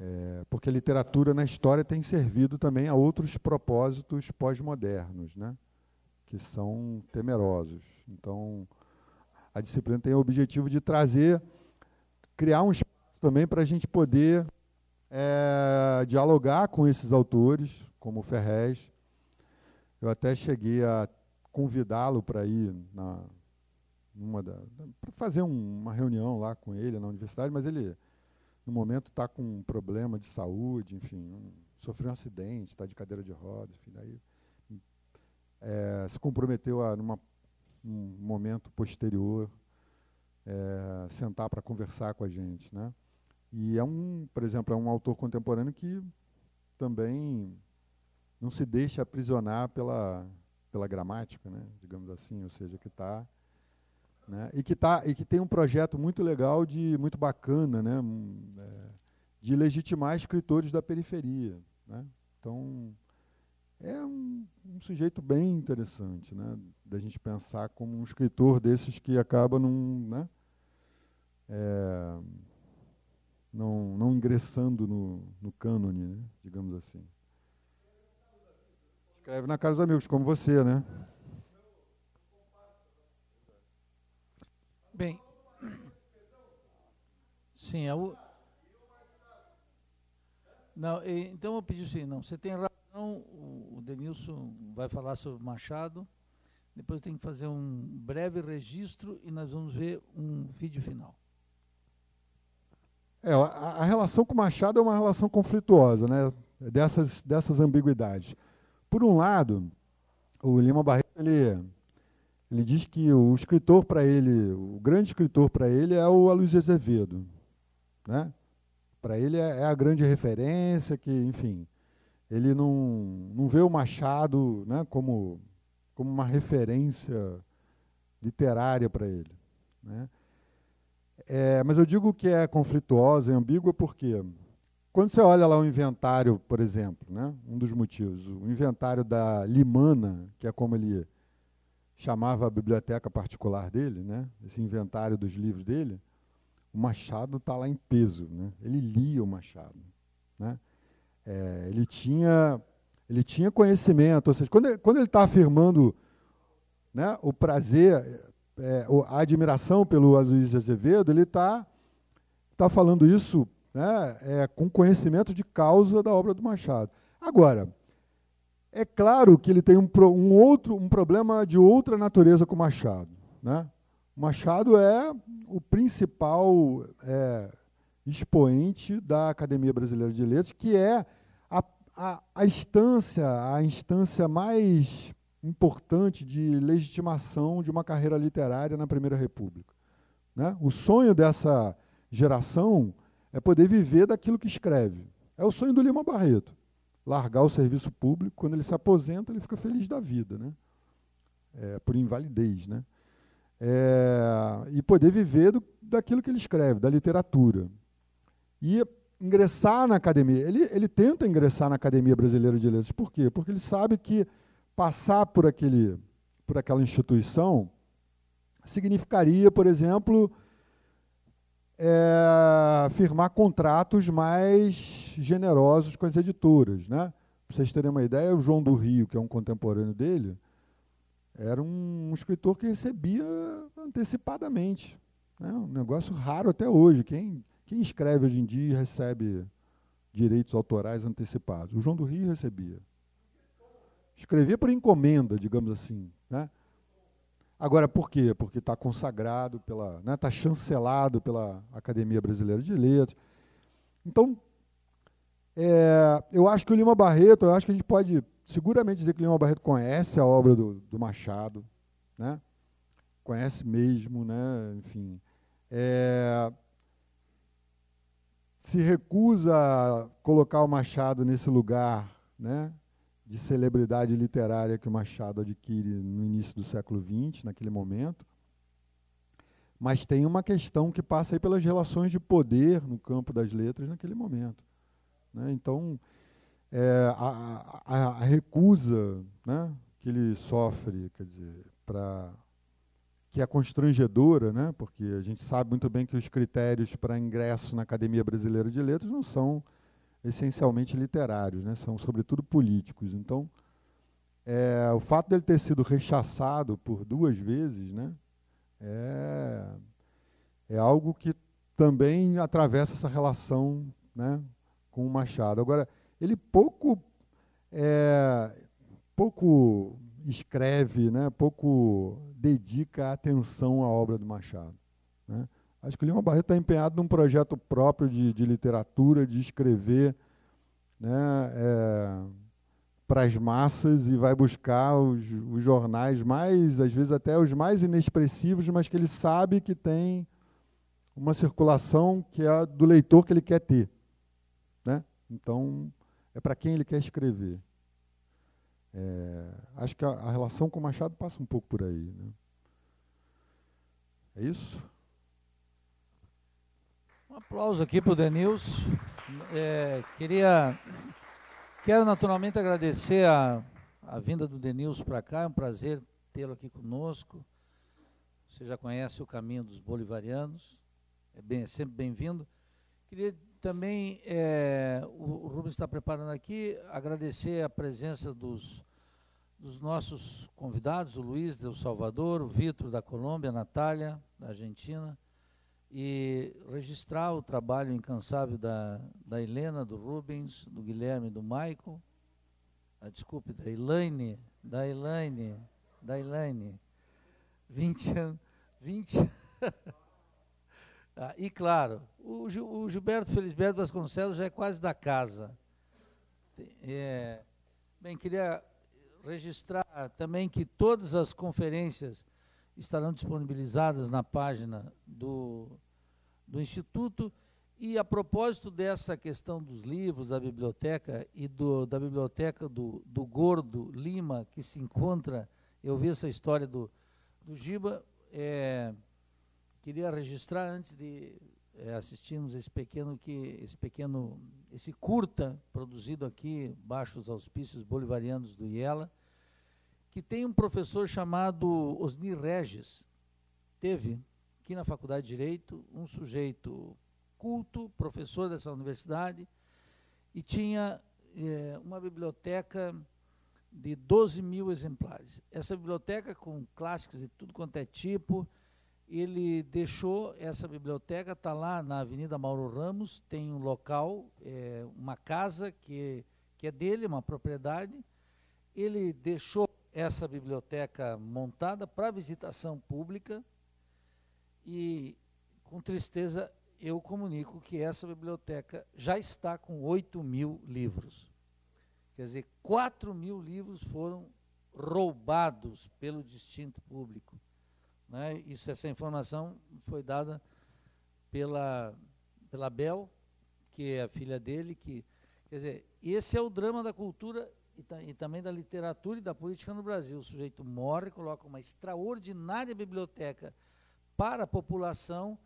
É, porque a literatura na história tem servido também a outros propósitos pós-modernos, né, que são temerosos. Então, a disciplina tem o objetivo de trazer criar um espaço também para a gente poder é, dialogar com esses autores, como o Ferrez. Eu até cheguei a convidá-lo para ir na uma da para fazer um, uma reunião lá com ele na universidade, mas ele no momento está com um problema de saúde, enfim, um, sofreu um acidente, está de cadeira de rodas, enfim, daí é, se comprometeu a numa, um momento posterior é, sentar para conversar com a gente, né? E é um, por exemplo, é um autor contemporâneo que também não se deixa aprisionar pela, pela gramática, né? Digamos assim, ou seja, que está né? E que tá e que tem um projeto muito legal de muito bacana, né? Hum, é, de legitimar escritores da periferia, né? Então é um, um, sujeito bem interessante, né? Da gente pensar como um escritor desses que acaba num, né? é, não, não ingressando no, no cânone, né? digamos assim. Escreve na casa dos amigos, como você, né? Bem, sim, é o... Não, então eu pedi assim, não, você tem razão, o Denilson vai falar sobre Machado, depois tem que fazer um breve registro e nós vamos ver um vídeo final. É, a, a relação com Machado é uma relação conflituosa, né? dessas, dessas ambiguidades. Por um lado, o Lima Barreto ele, ele diz que o escritor para ele, o grande escritor para ele é o Aluísio Azevedo, né? Para ele é, é a grande referência que, enfim, ele não, não vê o Machado, né, como como uma referência literária para ele, né? É, mas eu digo que é conflituosa e ambígua porque quando você olha lá o inventário, por exemplo, né, um dos motivos, o inventário da Limana, que é como ele chamava a biblioteca particular dele, né, esse inventário dos livros dele, o Machado está lá em peso. Né, ele lia o Machado. Né, é, ele, tinha, ele tinha conhecimento, ou seja, quando ele está afirmando né, o prazer, é, a admiração pelo Aloysio Azevedo, ele está tá falando isso né, é, com conhecimento de causa da obra do Machado. Agora, é claro que ele tem um, um outro, um problema de outra natureza com o Machado. Né? O Machado é o principal é, expoente da Academia Brasileira de Letras, que é a, a, a instância, a instância mais importante de legitimação de uma carreira literária na Primeira República. Né? O sonho dessa geração é poder viver daquilo que escreve. É o sonho do Lima Barreto. Largar o serviço público, quando ele se aposenta, ele fica feliz da vida, né? É, por invalidez. Né? É, e poder viver do, daquilo que ele escreve, da literatura. E ingressar na academia. Ele, ele tenta ingressar na Academia Brasileira de Letras. Por quê? Porque ele sabe que passar por, aquele, por aquela instituição significaria, por exemplo, é, firmar contratos mais generosos com as editoras. Né? Para vocês terem uma ideia, o João do Rio, que é um contemporâneo dele, era um, um escritor que recebia antecipadamente. Né? Um negócio raro até hoje. Quem, quem escreve hoje em dia recebe direitos autorais antecipados. O João do Rio recebia. Escrever por encomenda, digamos assim. Né? Agora, por quê? Porque está consagrado, pela, está né, tá chancelado pela Academia Brasileira de Letras. Então, é, eu acho que o Lima Barreto, eu acho que a gente pode seguramente dizer que o Lima Barreto conhece a obra do, do Machado, né? conhece mesmo, né? enfim. É, se recusa a colocar o Machado nesse lugar né? de celebridade literária que o Machado adquire no início do século XX, naquele momento. Mas tem uma questão que passa aí pelas relações de poder no campo das letras naquele momento. Né? Então, é, a, a, a, recusa né, que ele sofre, quer dizer, para que é constrangedora, né? Porque a gente sabe muito bem que os critérios para ingresso na Academia Brasileira de Letras não são essencialmente literários, né? são sobretudo políticos. Então, é, o fato dele ter sido rechaçado por duas vezes né? é, é algo que também atravessa essa relação né? com o Machado. Agora, ele pouco, é, pouco escreve, né? pouco dedica atenção à obra do Machado. Né? Acho que o Lima Barreto está empenhado num projeto próprio de, de literatura, de escrever né, é, para as massas e vai buscar os, os, jornais mais, às vezes até os mais inexpressivos, mas que ele sabe que tem uma circulação que é do leitor que ele quer ter. Né? Então, é para quem ele quer escrever. É, acho que a, a, relação com o Machado passa um pouco por aí. Né? É isso? Um aplauso aqui para o Denilson. É, queria, quero naturalmente agradecer a, a vinda do Denilson para cá, é um prazer tê-lo aqui conosco. Você já conhece o caminho dos bolivarianos, é, bem, é sempre bem-vindo. Queria também, é, o, o Rubens está preparando aqui, agradecer a presença dos, dos nossos convidados, o Luiz do Salvador, o Vitor da Colômbia, a Natália da Argentina, e registrar o trabalho incansável da, da Helena, do Rubens, do Guilherme, do Maico, ah, desculpe, da Elaine, da Elaine, da Elaine, 20 anos, 20 ah, E claro, o, o Gilberto Felisberto Vasconcelos já é quase da casa. É, bem, queria registrar também que todas as conferências estarão disponibilizadas na página do, do Instituto. E a propósito dessa questão dos livros, da biblioteca e do, da biblioteca do, do Gordo Lima, que se encontra, eu vi essa história do, do Giba, é, queria registrar antes de é, assistirmos esse pequeno que esse pequeno esse curta produzido aqui baixo os auspícios bolivarianos do Iela que tem um professor chamado Osni Regis. Teve aqui na Faculdade de Direito um sujeito culto, professor dessa universidade, e tinha é, uma biblioteca de 12 mil exemplares. Essa biblioteca, com clássicos de tudo quanto é tipo, ele deixou essa biblioteca, está lá na Avenida Mauro Ramos, tem um local, é, uma casa que, que é dele, uma propriedade. Ele deixou essa biblioteca montada para visitação pública e, com tristeza, eu comunico que essa biblioteca já está com 8 mil livros. Quer dizer, 4 mil livros foram roubados pelo distinto público. Né? Isso, essa informação foi dada pela, pela Bel, que é a filha dele, que. Quer dizer, esse é o drama da cultura e, e, também da literatura e da política no Brasil. O sujeito morre, coloca uma extraordinária biblioteca para a população,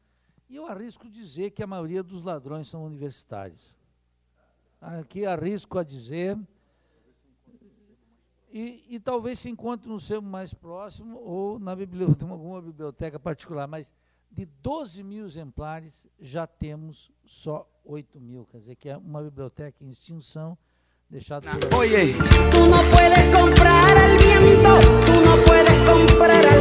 e eu arrisco dizer que a maioria dos ladrões são universitários. Aqui arrisco a dizer. E, e talvez se encontre no seu mais próximo ou na biblioteca, [LAUGHS] alguma biblioteca particular, mas de 12 mil exemplares, já temos só 8 mil, quer dizer, que é uma biblioteca em extinção Oye, tú no puedes comprar al viento, tú no puedes comprar